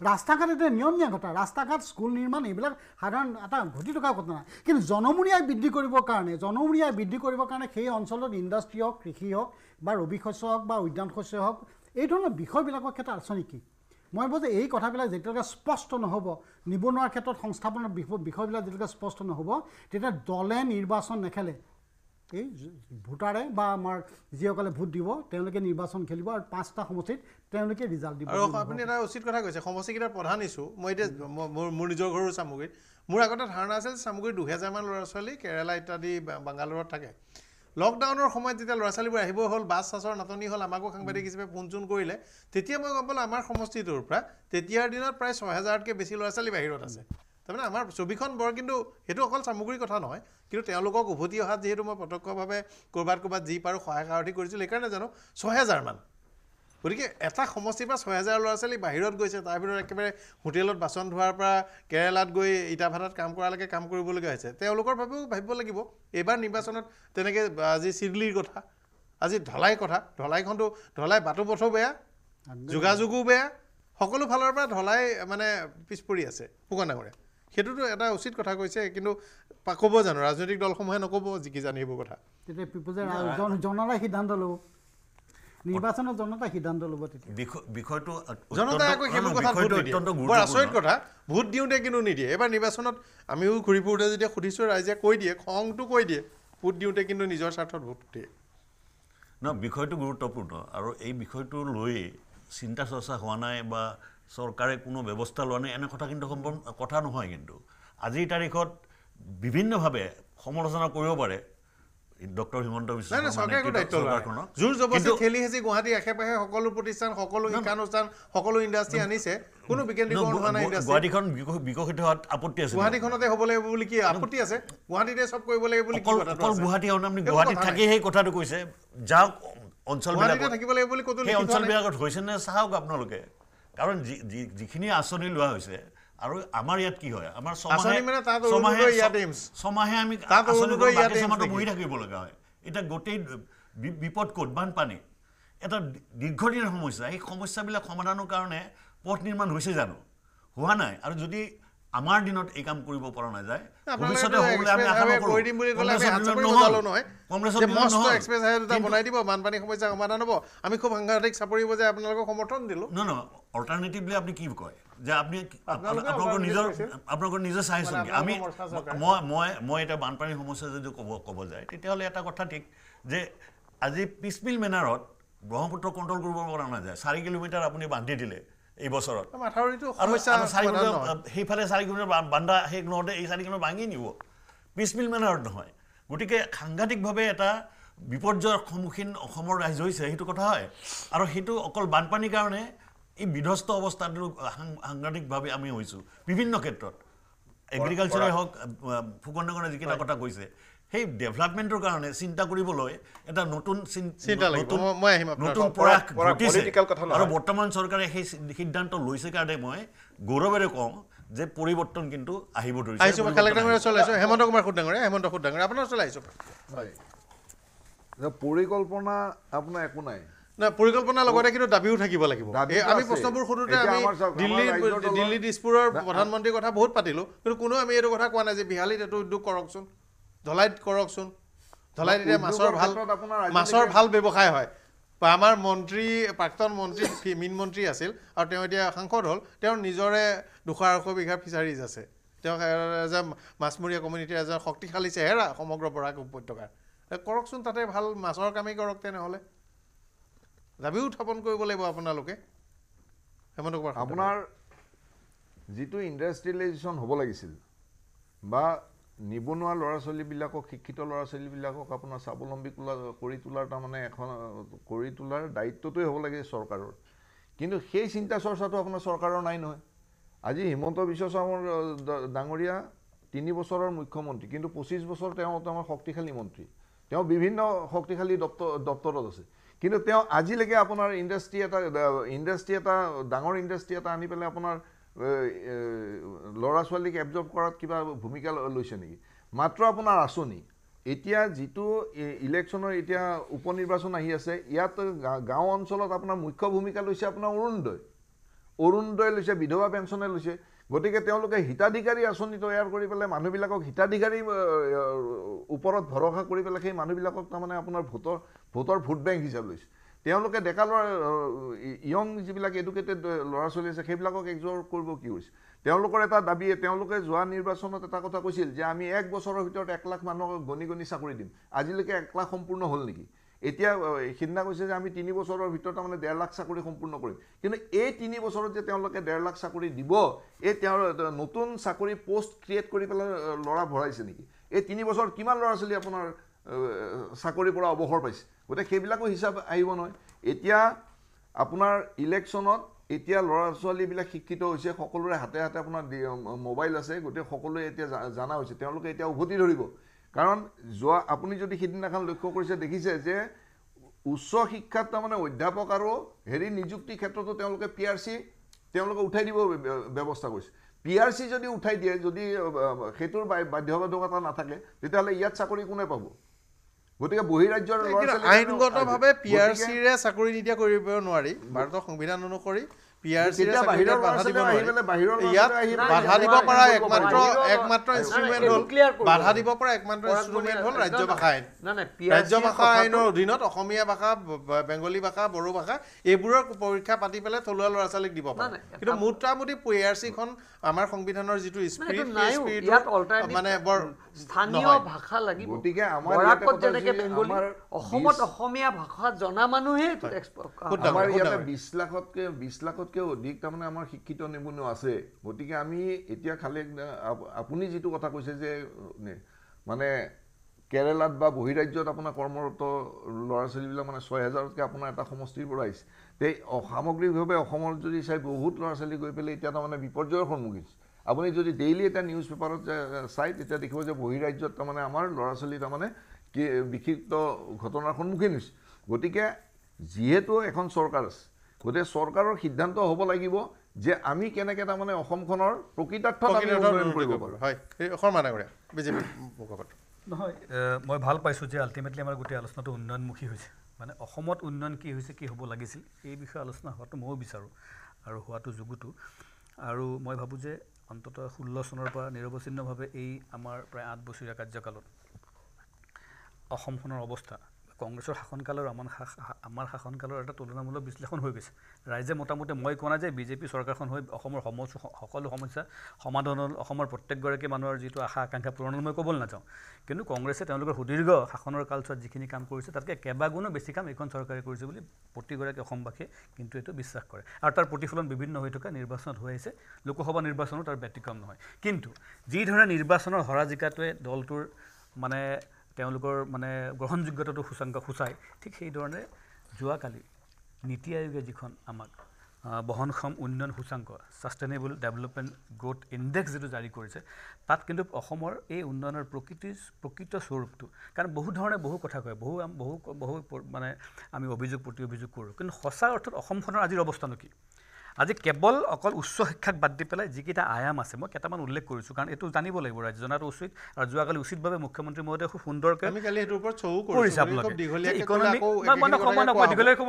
Speaker 3: ৰাস্তা ঘাট এতিয়া নিয়মীয়া ঘটনা ৰাস্তা ঘাট স্কুল নিৰ্মাণ এইবিলাক সাধাৰণ এটা ঘটি থকা ঘটনা কিন্তু জনমূৰিয়াই বৃদ্ধি কৰিবৰ কাৰণে জনমূৰিয়াই বৃদ্ধি কৰিবৰ কাৰণে সেই অঞ্চলত ইণ্ডাষ্ট্ৰী হওক কৃষি হওক বা ৰবি শস্য হওক বা উদ্যান শস্য হওক এই ধৰণৰ বিষয়বিলাকৰ ক্ষেত্ৰত আঁচনি কি মই ভাবোঁ যে এই কথাবিলাক যেতিয়ালৈকে স্পষ্ট নহ'ব নিবনুৱাৰ ক্ষেত্ৰত সংস্থাপনৰ বিষয়বিলাক যেতিয়ালৈকে স্পষ্ট নহ'ব তেতিয়া দলে নিৰ্বাচন নেখেলে এই ভোটাৰে বা আমাৰ যিসকলে ভোট দিব তেওঁলোকে নিৰ্বাচন খেলিব আৰু পাঁচটা সমষ্টিত তেওঁলোকে ৰিজাল্ট দিব আপুনি
Speaker 1: এটা উচিত কথা কৈছে সমষ্টিকেইটাৰ প্ৰধান ইছ্যু মই এতিয়া মোৰ মোৰ নিজৰ ঘৰৰ চামগুৰিত মোৰ আগতে ধাৰণা আছিল চামগুৰিত দুহেজাৰমান ল'ৰা ছোৱালী কেৰেলা ইত্যাদি বাংগালোৰত থাকে লকডাউনৰ সময়ত যেতিয়া ল'ৰা ছোৱালীবোৰ আহিব হ'ল বাছ চাছৰ নাটনি হ'ল আমাকো সাংবাদিক হিচাপে ফোন চোন কৰিলে তেতিয়া মই গম পালোঁ আমাৰ সমষ্টিটোৰ পৰা তেতিয়াৰ দিনত প্ৰায় ছহেজাৰতকৈ বেছি ল'ৰা ছোৱালী বাহিৰত আছে তাৰমানে আমাৰ ছবিখন বৰ কিন্তু সেইটো অকল চামগুৰি কথা নহয় কিন্তু তেওঁলোকক উভতি অহাত যিহেতু মই প্ৰত্যক্ষভাৱে ক'ৰবাত ক'ৰবাত যি পাৰোঁ সহায় সাৰথি কৰিছিলোঁ সেইকাৰণে জানো ছহেজাৰমান গতিকে এটা সমষ্টিৰ পৰা ছয় হাজাৰ ল'ৰা ছোৱালী বাহিৰত গৈছে তাৰ ভিতৰত একেবাৰে হোটেলত বাচন ধোৱাৰ পৰা কেৰেলাত গৈ ইটা ভাটাত কাম কৰালৈকে কাম কৰিবলগীয়া হৈছে তেওঁলোকৰ বাবেও ভাবিব লাগিব এইবাৰ নিৰ্বাচনত তেনেকৈ আজি চিডলিৰ কথা আজি ঢলাই কথা ঢলাইখনটো ঢলাই বাটো পথো বেয়া যোগাযোগো বেয়া সকলো ফালৰ পৰা ঢলাই মানে পিছ পৰি আছে ফুকন ডাঙৰে সেইটোতো এটা উচিত কথা কৈছে কিন্তু ক'ব জানো ৰাজনৈতিক দলসমূহে নক'ব যি কি জানি
Speaker 3: সেইবোৰ কথা জনালে সিদ্ধান্ত ল'ব নিৰ্বাচনত জনতাই সিদ্ধান্ত ল'ব তেতিয়া
Speaker 1: ভোট দিওঁতে কিন্তু নিদিয়ে এইবাৰ নিৰ্বাচনত আমিও ঘূৰি ফুৰোতে যেতিয়া সুধিছোঁ ৰাইজে কৈ দিয়ে খংটো কৈ দিয়ে ভোট দিওঁতে কিন্তু নিজৰ স্বাৰ্থত ভোট দিয়ে
Speaker 7: ন বিষয়টো গুৰুত্বপূৰ্ণ আৰু এই বিষয়টো লৈ চিন্তা চৰ্চা হোৱা নাই বা চৰকাৰে কোনো ব্যৱস্থা লোৱা নাই এনে কথা কিন্তু সম্পূৰ্ণ কথা নহয় কিন্তু আজিৰ তাৰিখত বিভিন্নভাৱে সমালোচনা কৰিব পাৰে ডক্টৰ হিমন্ত বিশ্ব খেলি
Speaker 1: হেচি গুৱাহাটী আশে পাশে সকলো প্ৰতিষ্ঠান সকলো শিক্ষানুষ্ঠান সকলো ইণ্ডাষ্ট্ৰী আনিছে কোনো গুৱাহাটীখন
Speaker 7: বিকশিত হোৱাত আপত্তি আছে
Speaker 1: গুৱাহাটীখনতে হ'ব লাগিব বুলি কি আপত্তি আছে গুৱাহাটীতে চব কৰিব লাগিব বুলি অকল গুৱাহাটী আৰু আপুনি গুৱাহাটীত থাকি
Speaker 7: সেই কথাটো কৈছে যাওক অঞ্চলবিলাকত থাকিব
Speaker 1: লাগিব বুলি কৈছে অঞ্চলবিলাকত
Speaker 7: হৈছেনে চাওক আপোনালোকে কাৰণ যিখিনি আঁচনি লোৱা হৈছে আৰু আমাৰ ইয়াত কি হয় আমাৰ বহি থাকিব লগা হয় এতিয়া গোটেই বিপদ ক'ত বানপানী এটা দীৰ্ঘদিনৰ সমস্যা এই সমস্যাবিলাক সমাধানৰ কাৰণে পথ নিৰ্মাণ হৈছে জানো হোৱা নাই আৰু যদি আমাৰ দিনত এই কাম কৰিব পৰা নাযায় কি
Speaker 1: কয় যে আপুনি আপোনালোকৰ নিজৰ আপোনালোকৰ নেকি
Speaker 7: এতিয়া বানপানীৰ সমস্যা যদি ক'ব ক'ব যায় তেতিয়াহ'লে এটা কথা ঠিক যে আজি পিচমিল মেনাৰত ব্ৰহ্মপুত্ৰ কণ্ট্ৰল কৰিব পৰা নাযায় চাৰি কিলোমিটাৰ আপুনি বান্ধি দিলে এই বছৰত সেইফালে চাৰি কিলোমিটাৰ বান্ধা শেষ নহওঁতে এই চাৰি কিলোমিটাৰ ভাঙি নিব বিছ মিলিমিটাৰত নহয় গতিকে সাংঘাতিকভাৱে এটা বিপৰ্যয়ৰ সন্মুখীন অসমৰ ৰাইজ হৈছে সেইটো কথা হয় আৰু সেইটো অকল বানপানীৰ কাৰণে এই বিধ্বস্ত অৱস্থাটো সাংঘাতিকভাৱে আমি হৈছোঁ বিভিন্ন ক্ষেত্ৰত এগ্ৰিকালচাৰে হওক ফুকন নগৰে যিকেইটা কথা কৈছে সেই ডেভেলপমেণ্টৰ কাৰণে চিন্তা কৰিবলৈ এটা নতুন নতুন আৰু বৰ্তমান চৰকাৰে সেই সিদ্ধান্ত লৈছে কাৰণে মই গৌৰৱেৰে কওঁ যে পৰিৱৰ্তন কিন্তু আহিব
Speaker 1: ধৰিছে পৰিকল্পনা আপোনাৰ একো নাই পৰিকল্পনাৰ লগতে কিন্তু দাবীও থাকিব লাগিব আমি প্ৰশ্নবোৰ সোধোতে আমি দিল্লী দিল্লী দিছপুৰৰ প্ৰধানমন্ত্ৰীৰ কথা বহুত পাতিলোঁ কিন্তু কোনেও আমি এইটো কথা কোৱা নাই যে বিহালীত এইটো উদ্যোগ কৰকচোন ধলাইত কৰকচোন ধলাইত এতিয়া মাছৰ ভাল মাছৰ ভাল ব্যৱসায় হয় বা আমাৰ মন্ত্ৰী প্ৰাক্তন মন্ত্ৰী মীন মন্ত্ৰী আছিল আৰু তেওঁ এতিয়া সাংসদ হ'ল তেওঁৰ নিজৰে দুশ আঢ়ৈশ বিঘা ফিচাৰিজ আছে তেওঁ এজ মাছমৰীয়া কমিউনিটিৰ এজন শক্তিশালী চেহেৰা সমগ্ৰ বৰাক উপত্যকাৰ কৰকচোন তাতে ভাল মাছৰ কামেই কৰক তেনেহ'লে দাবী উত্থাপন কৰিব লাগিব আপোনালোকে
Speaker 5: আপোনাৰ যিটো ইণ্ডাষ্ট্ৰিয়েলাইজেশ্যন হ'ব লাগিছিল বা নিবনুৱা ল'ৰা ছোৱালীবিলাকক শিক্ষিত ল'ৰা ছোৱালীবিলাকক আপোনাৰ স্বাৱলম্বী তোলা কৰি তোলাৰ তাৰমানে এখন কৰি তোলাৰ দায়িত্বটোৱে হ'ব লাগে চৰকাৰৰ কিন্তু সেই চিন্তা চৰ্চাটো আপোনাৰ চৰকাৰৰ নাই নহয় আজি হিমন্ত বিশ্ব শৰ্মাৰ ডাঙৰীয়া তিনি বছৰৰ মুখ্যমন্ত্ৰী কিন্তু পঁচিছ বছৰ তেওঁ আমাৰ শক্তিশালী মন্ত্ৰী তেওঁ বিভিন্ন শক্তিশালী দপ্ত দপ্তৰত আছে কিন্তু তেওঁ আজিলৈকে আপোনাৰ ইণ্ডাষ্ট্ৰী এটা ইণ্ডাষ্ট্ৰী এটা ডাঙৰ ইণ্ডাষ্ট্ৰী এটা আনি পেলাই আপোনাৰ ল'ৰা ছোৱালীক এবজৰ্ব কৰাত কিবা ভূমিকা লৈছে নেকি মাত্ৰ আপোনাৰ আঁচনি এতিয়া যিটো ইলেকশ্যনৰ এতিয়া উপ নিৰ্বাচন আহি আছে ইয়াত গাঁও অঞ্চলত আপোনাৰ মুখ্য ভূমিকা লৈছে আপোনাৰ অৰুণোদয় অৰুণোদয় লৈছে বিধৱা পেঞ্চনে লৈছে গতিকে তেওঁলোকে হিতাধিকাৰী আঁচনি তৈয়াৰ কৰি পেলাই মানুহবিলাকক হিতাধিকাৰী ওপৰত ভৰসা কৰি পেলাই সেই মানুহবিলাকক তাৰমানে আপোনাৰ ভোটৰ ভোটৰ ভোট বেংক হিচাপে লৈছে তেওঁলোকে ডেকা ল'ৰা য়ং যিবিলাক এডুকেটেড ল'ৰা ছোৱালী আছে সেইবিলাকক এক্সৰ কৰিব কি হৈছে তেওঁলোকৰ এটা দাবীয়ে তেওঁলোকে যোৱা নিৰ্বাচনত এটা কথা কৈছিল যে আমি এক বছৰৰ ভিতৰত এক লাখ মানুহক গণি গণি চাকৰি দিম আজিলৈকে এক লাখ সম্পূৰ্ণ হ'ল নেকি এতিয়া সিদিনা কৈছে যে আমি তিনি বছৰৰ ভিতৰত তাৰমানে ডেৰ লাখ চাকৰি সম্পূৰ্ণ কৰিম কিন্তু এই তিনি বছৰত যে তেওঁলোকে ডেৰ লাখ চাকৰি দিব এই তেওঁৰ নতুন চাকৰি পষ্ট ক্ৰিয়েট কৰি পেলাই ল'ৰা ভৰাইছে নেকি এই তিনি বছৰত কিমান ল'ৰা ছোৱালী আপোনাৰ চাকৰিৰ পৰা অৱসৰ পাইছে গতিকে সেইবিলাকো হিচাপ আহিব নহয় এতিয়া আপোনাৰ ইলেকশ্যনত এতিয়া ল'ৰা ছোৱালীবিলাক শিক্ষিত হৈছে সকলোৰে হাতে হাতে আপোনাৰ মোবাইল আছে গতিকে সকলোৱে এতিয়া জানা হৈছে তেওঁলোকে এতিয়া উভতি ধৰিব কাৰণ যোৱা আপুনি যদি সিদিনাখন লক্ষ্য কৰিছে দেখিছে যে উচ্চ শিক্ষাত তাৰমানে অধ্যাপক আৰু হেৰি নিযুক্তিৰ ক্ষেত্ৰতো তেওঁলোকে পি আৰ চি তেওঁলোকে উঠাই দিব ব্যৱস্থা কৰিছে পি আৰ চি যদি উঠাই দিয়ে যদি সেইটোৰ বাধ্যবাধকতা নাথাকে তেতিয়াহ'লে ইয়াত চাকৰি কোনে পাব গতিকে বহি বহিৰাজ্যৰ আইনগতভাৱে পি আৰ চিৰে
Speaker 1: চাকৰি নিদিয়া কৰিব নোৱাৰি ভাৰতৰ সংবিধান অনুসৰি বেংগলী ভাষা বড়ো ভাষা এইবোৰৰ পৰীক্ষা পাতি পেলাই থলুৱা ল'ৰা ছোৱালীক দিব পাৰে কিন্তু মোটামুটি পি আৰ চি খন আমাৰ সংবিধানৰ যিটো
Speaker 4: মানে বৰ অসমীয়া ভাষা জনা মানুহে
Speaker 5: বিশ লাখতকে বিশ লাখত পাছতকৈ অধিক তাৰমানে আমাৰ শিক্ষিত নিবনুৱা আছে গতিকে আমি এতিয়া খালি আপুনি যিটো কথা কৈছে যে মানে কেৰেলাত বা বহিৰাজ্যত আপোনাৰ কৰ্মৰত ল'ৰা ছোৱালীবিলাক মানে ছয় হেজাৰতকৈ আপোনাৰ এটা সমষ্টিৰ পৰা আহিছে তে সামগ্ৰিকভাৱে অসমত যদি চাই বহুত ল'ৰা ছোৱালী গৈ পেলাই এতিয়া তাৰমানে বিপৰ্যয়ৰ সন্মুখীন হৈছে আপুনি যদি ডেইলি এটা নিউজ পেপাৰত চাই তেতিয়া দেখিব যে বহিৰাজ্যত তাৰমানে আমাৰ ল'ৰা ছোৱালী তাৰমানে কি বিক্ষিপ্ত ঘটনাৰ সন্মুখীন হৈছে গতিকে যিহেতু এখন চৰকাৰ আছে গতিকে চৰকাৰৰ সিদ্ধান্ত হ'ব লাগিব যে আমি কেনেকৈ তাৰমানে অসমখনৰ প্ৰকৃতাৰ্থ কৰিব পাৰোঁ
Speaker 6: নহয় মই ভাল পাইছোঁ যে আল্টিমেটলি আমাৰ গোটেই আলোচনাটো উন্নয়নমুখী হৈছে মানে অসমত উন্নয়ন কি হৈছে কি হ'ব লাগিছিল এই বিষয়ে আলোচনা হোৱাটো ময়ো বিচাৰোঁ আৰু হোৱাটো যুগুতো আৰু মই ভাবোঁ যে অন্ততঃ ষোল্ল চনৰ পৰা নিৰৱচ্ছিন্নভাৱে এই আমাৰ প্ৰায় আঠ বছৰীয়া কাৰ্যকালত অসমখনৰ অৱস্থা কংগ্ৰেছৰ শাসনকালৰ আমাৰ আমাৰ শাসনকালৰ এটা তুলনামূলক বিশ্লেষণ হৈ গৈছে ৰাইজে মোটামুটি মই কোৱা নাই যে বিজেপি চৰকাৰখন হৈ অসমৰ সম সকলো সমস্যা সমাধান হ'ল অসমৰ প্ৰত্যেকগৰাকী মানুহৰ যিটো আশা আকাংক্ষা পূৰণ হ'ল মই ক'বলৈ নাযাওঁ কিন্তু কংগ্ৰেছে তেওঁলোকৰ সুদীৰ্ঘ শাসনৰ কালছোৱাত যিখিনি কাম কৰিছে তাতকৈ কেইবাগুণো বেছি কাম এইখন চৰকাৰে কৰিছে বুলি প্ৰতিগৰাকী অসমবাসীয়ে কিন্তু এইটো বিশ্বাস কৰে আৰু তাৰ প্ৰতিফলন বিভিন্ন হৈ থকা নিৰ্বাচনত হৈ আহিছে লোকসভা নিৰ্বাচনো তাৰ ব্যতিক্ৰম নহয় কিন্তু যিধৰণে নিৰ্বাচনৰ হৰা জিকাটোৱে দলটোৰ মানে তেওঁলোকৰ মানে গ্ৰহণযোগ্যতাটো সূচাংক সূচায় ঠিক সেইধৰণে যোৱাকালি নীতি আয়োগে যিখন আমাক বহনক্ষম উন্নয়ন সূচাংক ছাষ্টেইনেবল ডেভেলপমেণ্ট গ্ৰ'থ ইণ্ডেক্স যিটো জাৰি কৰিছে তাত কিন্তু অসমৰ এই উন্নয়নৰ প্ৰকৃতি প্ৰকৃত স্বৰূপটো কাৰণ বহু ধৰণে বহু কথা কয় বহু বহু বহু মানে আমি অভিযোগ প্ৰতি অভিযোগ কৰোঁ কিন্তু সঁচা অৰ্থত অসমখনৰ আজিৰ অৱস্থানো কি আজি কেৱল অকল উচ্চ শিক্ষাক বাদ দি পেলাই যিকেইটা আয়াম আছে মই কেইটামান উল্লেখ কৰিছোঁ কাৰণ এইটো জানিব লাগিব ৰাজ্য জনাটো উচিত আৰু যোৱাকালি উচিতভাৱে মুখ্যমন্ত্ৰী মহোদয়ে খুব সুন্দৰকৈ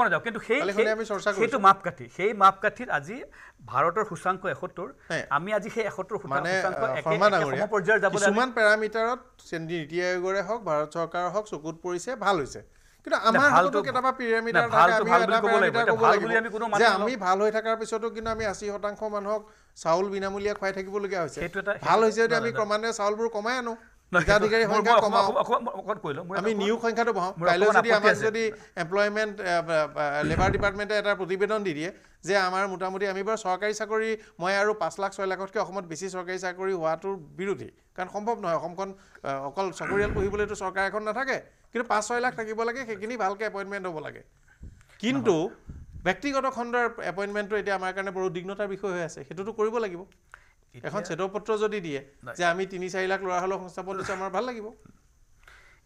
Speaker 1: নাযাওঁ কিন্তু সেই সেইটো
Speaker 6: মাপকাঠি সেই মাপকাঠিত আজি ভাৰতৰ সূচাংক এসত্তৰ আমি আজি সেই এসত্তৰ সূচাংকৰ
Speaker 1: যাব কিছুমান পেৰামিটাৰত নীতি আয়োগৰে হওক ভাৰত চৰকাৰৰ হওক চকুত পৰিছে ভাল হৈছে
Speaker 4: কিন্তু আমাৰ কেতিয়াবা পিৰামিডাৰ থাকে আমি
Speaker 1: ভাল হৈ থকাৰ পিছতো কিন্তু আমি আশী শতাংশ মানুহক চাউল বিনামূলীয়া খুৱাই থাকিবলগীয়া হৈছে ভাল হৈছে যদি আমি ক্ৰমান্বয়ে চাউলবোৰ কমাই আনো আমি নিয়োগ সংখ্যাটো বঢ়াওঁ কাইলৈ যদি আমাৰ যদি এমপ্লয়মেণ্ট লেবাৰ ডিপাৰ্টমেণ্টে এটা প্ৰতিবেদন দি দিয়ে যে আমাৰ মোটামুটি আমি বাৰু চৰকাৰী চাকৰি মই আৰু পাঁচ লাখ ছয় লাখতকৈ অসমত বেছি চৰকাৰী চাকৰি হোৱাটোৰ বিৰোধী কাৰণ সম্ভৱ নহয় অসমখন অকল চাকৰিয়াল পঢ়িবলৈতো চৰকাৰ এখন নাথাকে কিন্তু পাঁচ ছয় লাখ থাকিব লাগে সেইখিনি ভালকৈ এপইণ্টমেণ্ট হ'ব লাগে কিন্তু ব্যক্তিগত খণ্ডৰ এপইণ্টমেণ্টটো এতিয়া আমাৰ কাৰণে বৰ উদ্বিগ্নতাৰ বিষয় হৈ আছে সেইটোতো কৰিব লাগিব এখন চেদ পত্ৰ যদি দিয়ে যে আমি তিনি
Speaker 6: চাৰি লাখ ল'ৰা হ'লেও সংস্থাপন লৈছোঁ আমাৰ ভাল লাগিব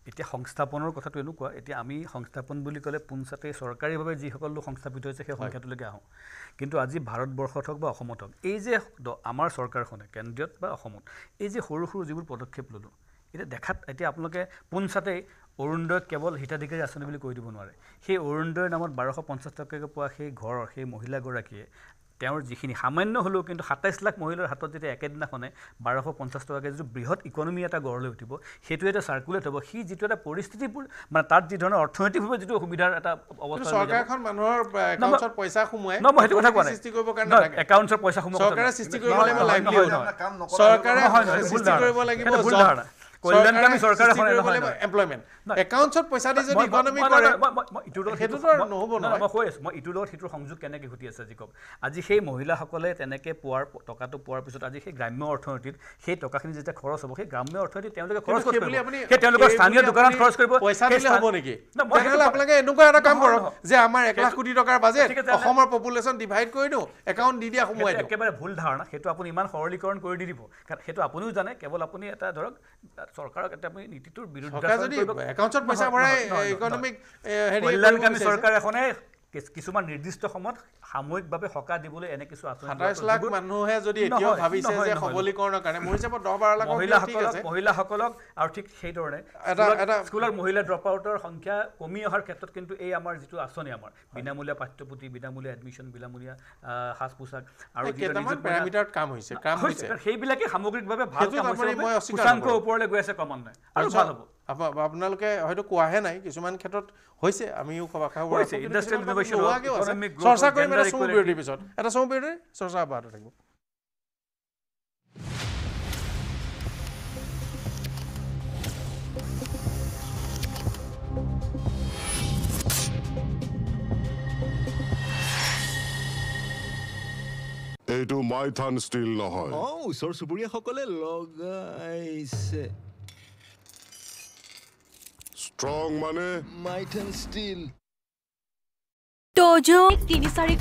Speaker 6: এতিয়া সংস্থাপনৰ কথাটো এনেকুৱা এতিয়া আমি সংস্থাপন বুলি ক'লে পোনচাতে চৰকাৰীভাৱে যিসকল লোক সংস্থাপিত হৈছে সেই সংখ্যাটোলৈকে আহোঁ কিন্তু আজি ভাৰতবৰ্ষত হওক বা অসমত হওক এই যে আমাৰ চৰকাৰখনে কেন্দ্ৰীয়ত বা অসমত এই যে সৰু সৰু যিবোৰ পদক্ষেপ ল'লোঁ এতিয়া দেখাত এতিয়া আপোনালোকে পোনচাতেই অৰুণোদয়ক কেৱল হিতাধিকাৰী আঁচনি বুলি কৈ দিব নোৱাৰে সেই অৰুণোদয়ৰ নামত বাৰশ পঞ্চাছ টকাকৈ পোৱা সেই ঘৰৰ সেই মহিলাগৰাকীয়ে তেওঁৰ যিখিনি সামান্য হ'লেও কিন্তু সাতাইছ লাখ মহিলাৰ হাতত যেতিয়া একেদিনাখনে বাৰশ পঞ্চাছ টকাকৈ যিটো বৃহৎ ইকনমি এটা গঢ় লৈ উঠিব সেইটো এটা চাৰ্কুলেট হ'ব সি যিটো এটা পৰিস্থিতি মানে তাত যি ধৰণৰ অৰ্থনৈতিকভাৱে যিটো সুবিধাৰ এটা অৱস্থা চৰকাৰখন
Speaker 1: মানুহৰ একাউণ্টছৰ পইচা সোমোৱাই সৃষ্টি কৰিব কাৰণে সংযোগ
Speaker 6: কেনেকৈ ঘটি আছে যি কওক আজি সেই মহিলাসকলে তেনেকৈ পোৱাৰ টকাটো পোৱাৰ পিছত আজি সেই গ্ৰাম্য অৰ্থনীতিত সেই টকাখিনি যেতিয়া খৰচ হ'ব সেই গ্ৰাম্য অৰ্থনীতিত তেওঁলোকে খৰচ কৰিব সেই তেওঁলোকৰ স্থানীয় দোকানত খৰচ কৰিব পইচা হ'ব নেকি
Speaker 1: আপোনালোকে এনেকুৱা এটা কাম কৰক যে আমাৰ এক লাখ কোটি টকাৰ বাজেট অসমৰ
Speaker 6: পপুলেশ্যন ডিভাইড কৰি দিওঁ একাউণ্ট দি দিয়া সময় একেবাৰে ভুল ধাৰণা সেইটো আপুনি ইমান সৰলীকৰণ কৰি দি দিব কাৰণ সেইটো আপুনিও জানে কেৱল আপুনি এটা ধৰক চৰকাৰক এটা আমি নীতিটোৰ বিৰুদ্ধে পইচা ভৰাই ইকনমিক হেৰি কিছুমান নিৰ্দিষ্ট সময়ত সাময়িকভাৱে সকাহ দিবলৈ এনে কিছু মহিলাসকলক আৰু ঠিক সেইধৰণে স্কুলৰ মহিলা ড্ৰপ আউটৰ সংখ্যা কমি অহাৰ ক্ষেত্ৰত কিন্তু এই আমাৰ যিটো আঁচনি আমাৰ বিনামূলীয়া পাঠ্যপুথি বিনামূলীয়া এডমিশ্যন বিনামূলীয়া সাজ পোছাক আৰু সেইবিলাকে সামগ্ৰিকভাৱে ভাল ওপৰলৈ গৈ আছে ক্ৰমান্বয়ে
Speaker 1: আৰু ভাল হ'ব আপোনালোকে হয়তো কোৱাহে নাই কিছুমান ক্ষেত্ৰত হৈছে আমিও চৰ্চা কৰিম এটা চমু বিৰতিৰ পিছত এটা চমু বিৰতি চৰ্চা অব্যাহত থাকিব
Speaker 7: এইটো মাইথান ষ্টিল নহয় অ
Speaker 2: ওচৰ চুবুৰীয়াসকলে লগাইছে
Speaker 5: strong মানে might and steel tojo tini sari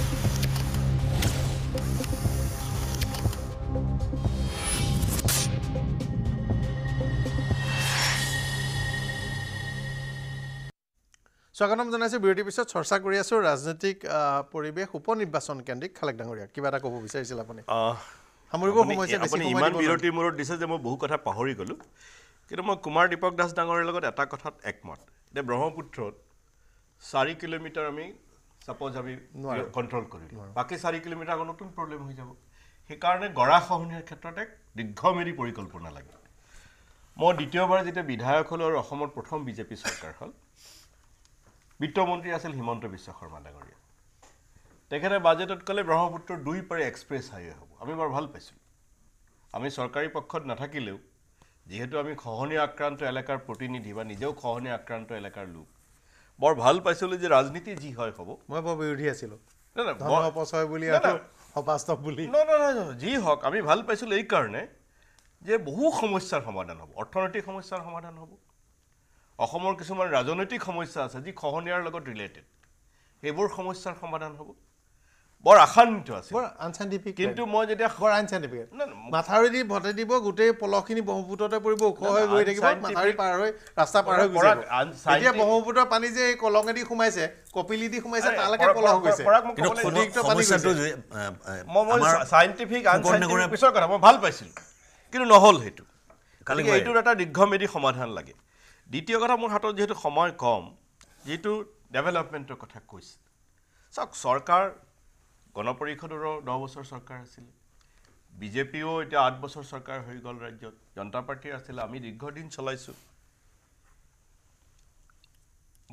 Speaker 1: স্বাগতম জনাইছো বিৰতিৰ পিছত চৰ্চা কৰি আছো ৰাজনৈতিক পৰিৱেশ উপ নিৰ্বাচন কেন্দ্ৰিক খালেক ডাঙৰীয়া কিবা এটা ক'ব বিচাৰিছিল আপুনি সামৰিব সময় আপুনি ইমান বিৰতিৰ
Speaker 2: মূৰত দিছে যে মই বহু কথা পাহৰি গ'লো কিন্তু মই কুমাৰ দীপক দাস ডাঙৰীৰ লগত এটা কথাত একমত যে ব্ৰহ্মপুত্ৰত চাৰি কিলোমিটাৰ আমি চাপ'জ আমি কণ্ট্ৰল কৰিলোঁ বাকী চাৰি কিলোমিটাৰ আকৌ নতুন প্ৰব্লেম হৈ যাব সেইকাৰণে গৰা খহনীয়াৰ ক্ষেত্ৰত এক দীৰ্ঘমেদী পৰিকল্পনা লাগে মই দ্বিতীয়বাৰ যেতিয়া বিধায়ক হ'লোঁ আৰু অসমত প্ৰথম বিজেপি চৰকাৰ হ'ল বিত্তমন্ত্ৰী আছিল হিমন্ত বিশ্ব শৰ্মা ডাঙৰীয়া তেখেতে বাজেটত ক'লে ব্ৰহ্মপুত্ৰৰ দুই পাৰে এক্সপ্ৰেছ হাইৱে হ'ব আমি বৰ ভাল পাইছিলোঁ আমি চৰকাৰী পক্ষত নাথাকিলেও যিহেতু আমি খহনীয়া আক্ৰান্ত এলেকাৰ প্ৰতিনিধি বা নিজেও খহনীয়া আক্ৰান্ত এলেকাৰ লোক বৰ ভাল পাইছিলোঁ যে ৰাজনীতি যি হয় হ'ব মই বৰ বিৰোধী আছিলোঁ
Speaker 1: বুলি অবাস্তৱ বুলি
Speaker 2: যি হওক আমি ভাল পাইছিলোঁ এইকাৰণে যে বহু সমস্যাৰ সমাধান হ'ব অৰ্থনৈতিক সমস্যাৰ সমাধান হ'ব অসমৰ কিছুমান ৰাজনৈতিক সমস্যা আছে যি খহনীয়াৰ লগত ৰিলেটেড সেইবোৰ সমস্যাৰ সমাধান হ'ব
Speaker 1: বৰ আশান্বিত আছিল বৰ আনচাইণ্টিফিক কিন্তু মই যেতিয়া বৰ আনচাইণ্টিফিক মাথাউৰি দি ভটে দিব গোটেই পলহখিনি ব্ৰহ্মপুত্ৰতে পৰিব ওখ হৈ গৈ থাকিব মাথাউৰি পাৰ হৈ ৰাস্তা পাৰ হৈ গৈছে এতিয়া ব্ৰহ্মপুত্ৰৰ পানী যে এই কলঙেদি সোমাইছে কপিলি দি সোমাইছে তালৈকে পলহ গৈছে
Speaker 2: চাইণ্টিফিক আনচাইণ্টিফিক পিছৰ কথা মই ভাল পাইছিলোঁ কিন্তু নহ'ল সেইটো গতিকে এইটোৰ এটা দীৰ্ঘম্যাদী সমাধান লাগে দ্বিতীয় কথা মোৰ হাতত যিহেতু সময় কম যিটো ডেভেলপমেণ্টৰ কথা কৈছিল চাওক চৰকাৰ গণ পৰিষদৰো দহ বছৰ চৰকাৰ আছিল বিজেপিও এতিয়া আঠ বছৰ চৰকাৰ হৈ গ'ল ৰাজ্যত জনতা পাৰ্টীৰ আছিলে আমি দীৰ্ঘদিন চলাইছোঁ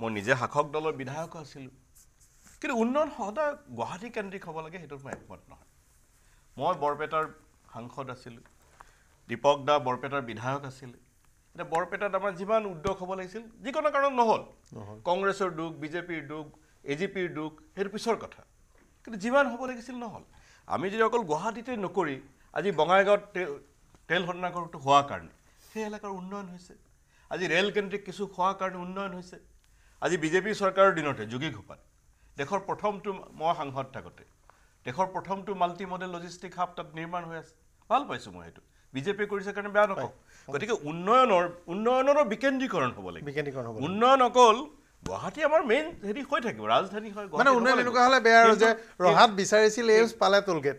Speaker 2: মই নিজে শাসক দলৰ বিধায়কো আছিলোঁ কিন্তু উন্নয়ন সদায় গুৱাহাটী কেন্দ্ৰিক হ'ব লাগে সেইটোত মই একমত নহয় মই বৰপেটাৰ সাংসদ আছিলোঁ দীপক দা বৰপেটাৰ বিধায়ক আছিলে এতিয়া বৰপেটাত আমাৰ যিমান উদ্যোগ হ'ব লাগিছিল যিকোনো কাৰণ নহ'ল কংগ্ৰেছৰ দুখ বিজেপিৰ দুখ এ জি পিৰ দুখ সেইটো পিছৰ কথা কিন্তু যিমান হ'ব লাগিছিল নহ'ল আমি যদি অকল গুৱাহাটীতে নকৰি আজি বঙাইগাঁৱত তেল সন্নাকৰটো হোৱাৰ কাৰণে সেই এলেকাৰ উন্নয়ন হৈছে আজি ৰেলকেন্দ্ৰিক কিছু হোৱাৰ কাৰণে উন্নয়ন হৈছে আজি বিজেপি চৰকাৰৰ দিনতে যোগী ঘোপাত দেশৰ প্ৰথমটো মই সাংসদ থাকোঁতে দেশৰ প্ৰথমটো মাল্টি মডেল লজিষ্টিক হাব তাত নিৰ্মাণ হৈ আছে ভাল পাইছোঁ মই সেইটো বিজেপিয়ে কৰিছে কাৰণে বেয়া নকওঁ গতিকে উন্নয়নৰ উন্নয়নৰো বিকেন্দ্ৰীকৰণ হ'ব লাগিব উন্নয়ন অকল গুৱাহাটী
Speaker 1: আমাৰ মেইন হেৰি হৈ থাকিব
Speaker 2: ৰাজধানী হয় মানে উন্নয়ন এনেকুৱা হ'লে বেয়া আৰু যে ৰহাত
Speaker 1: বিচাৰিছিল এইমছ পালে টোলগেট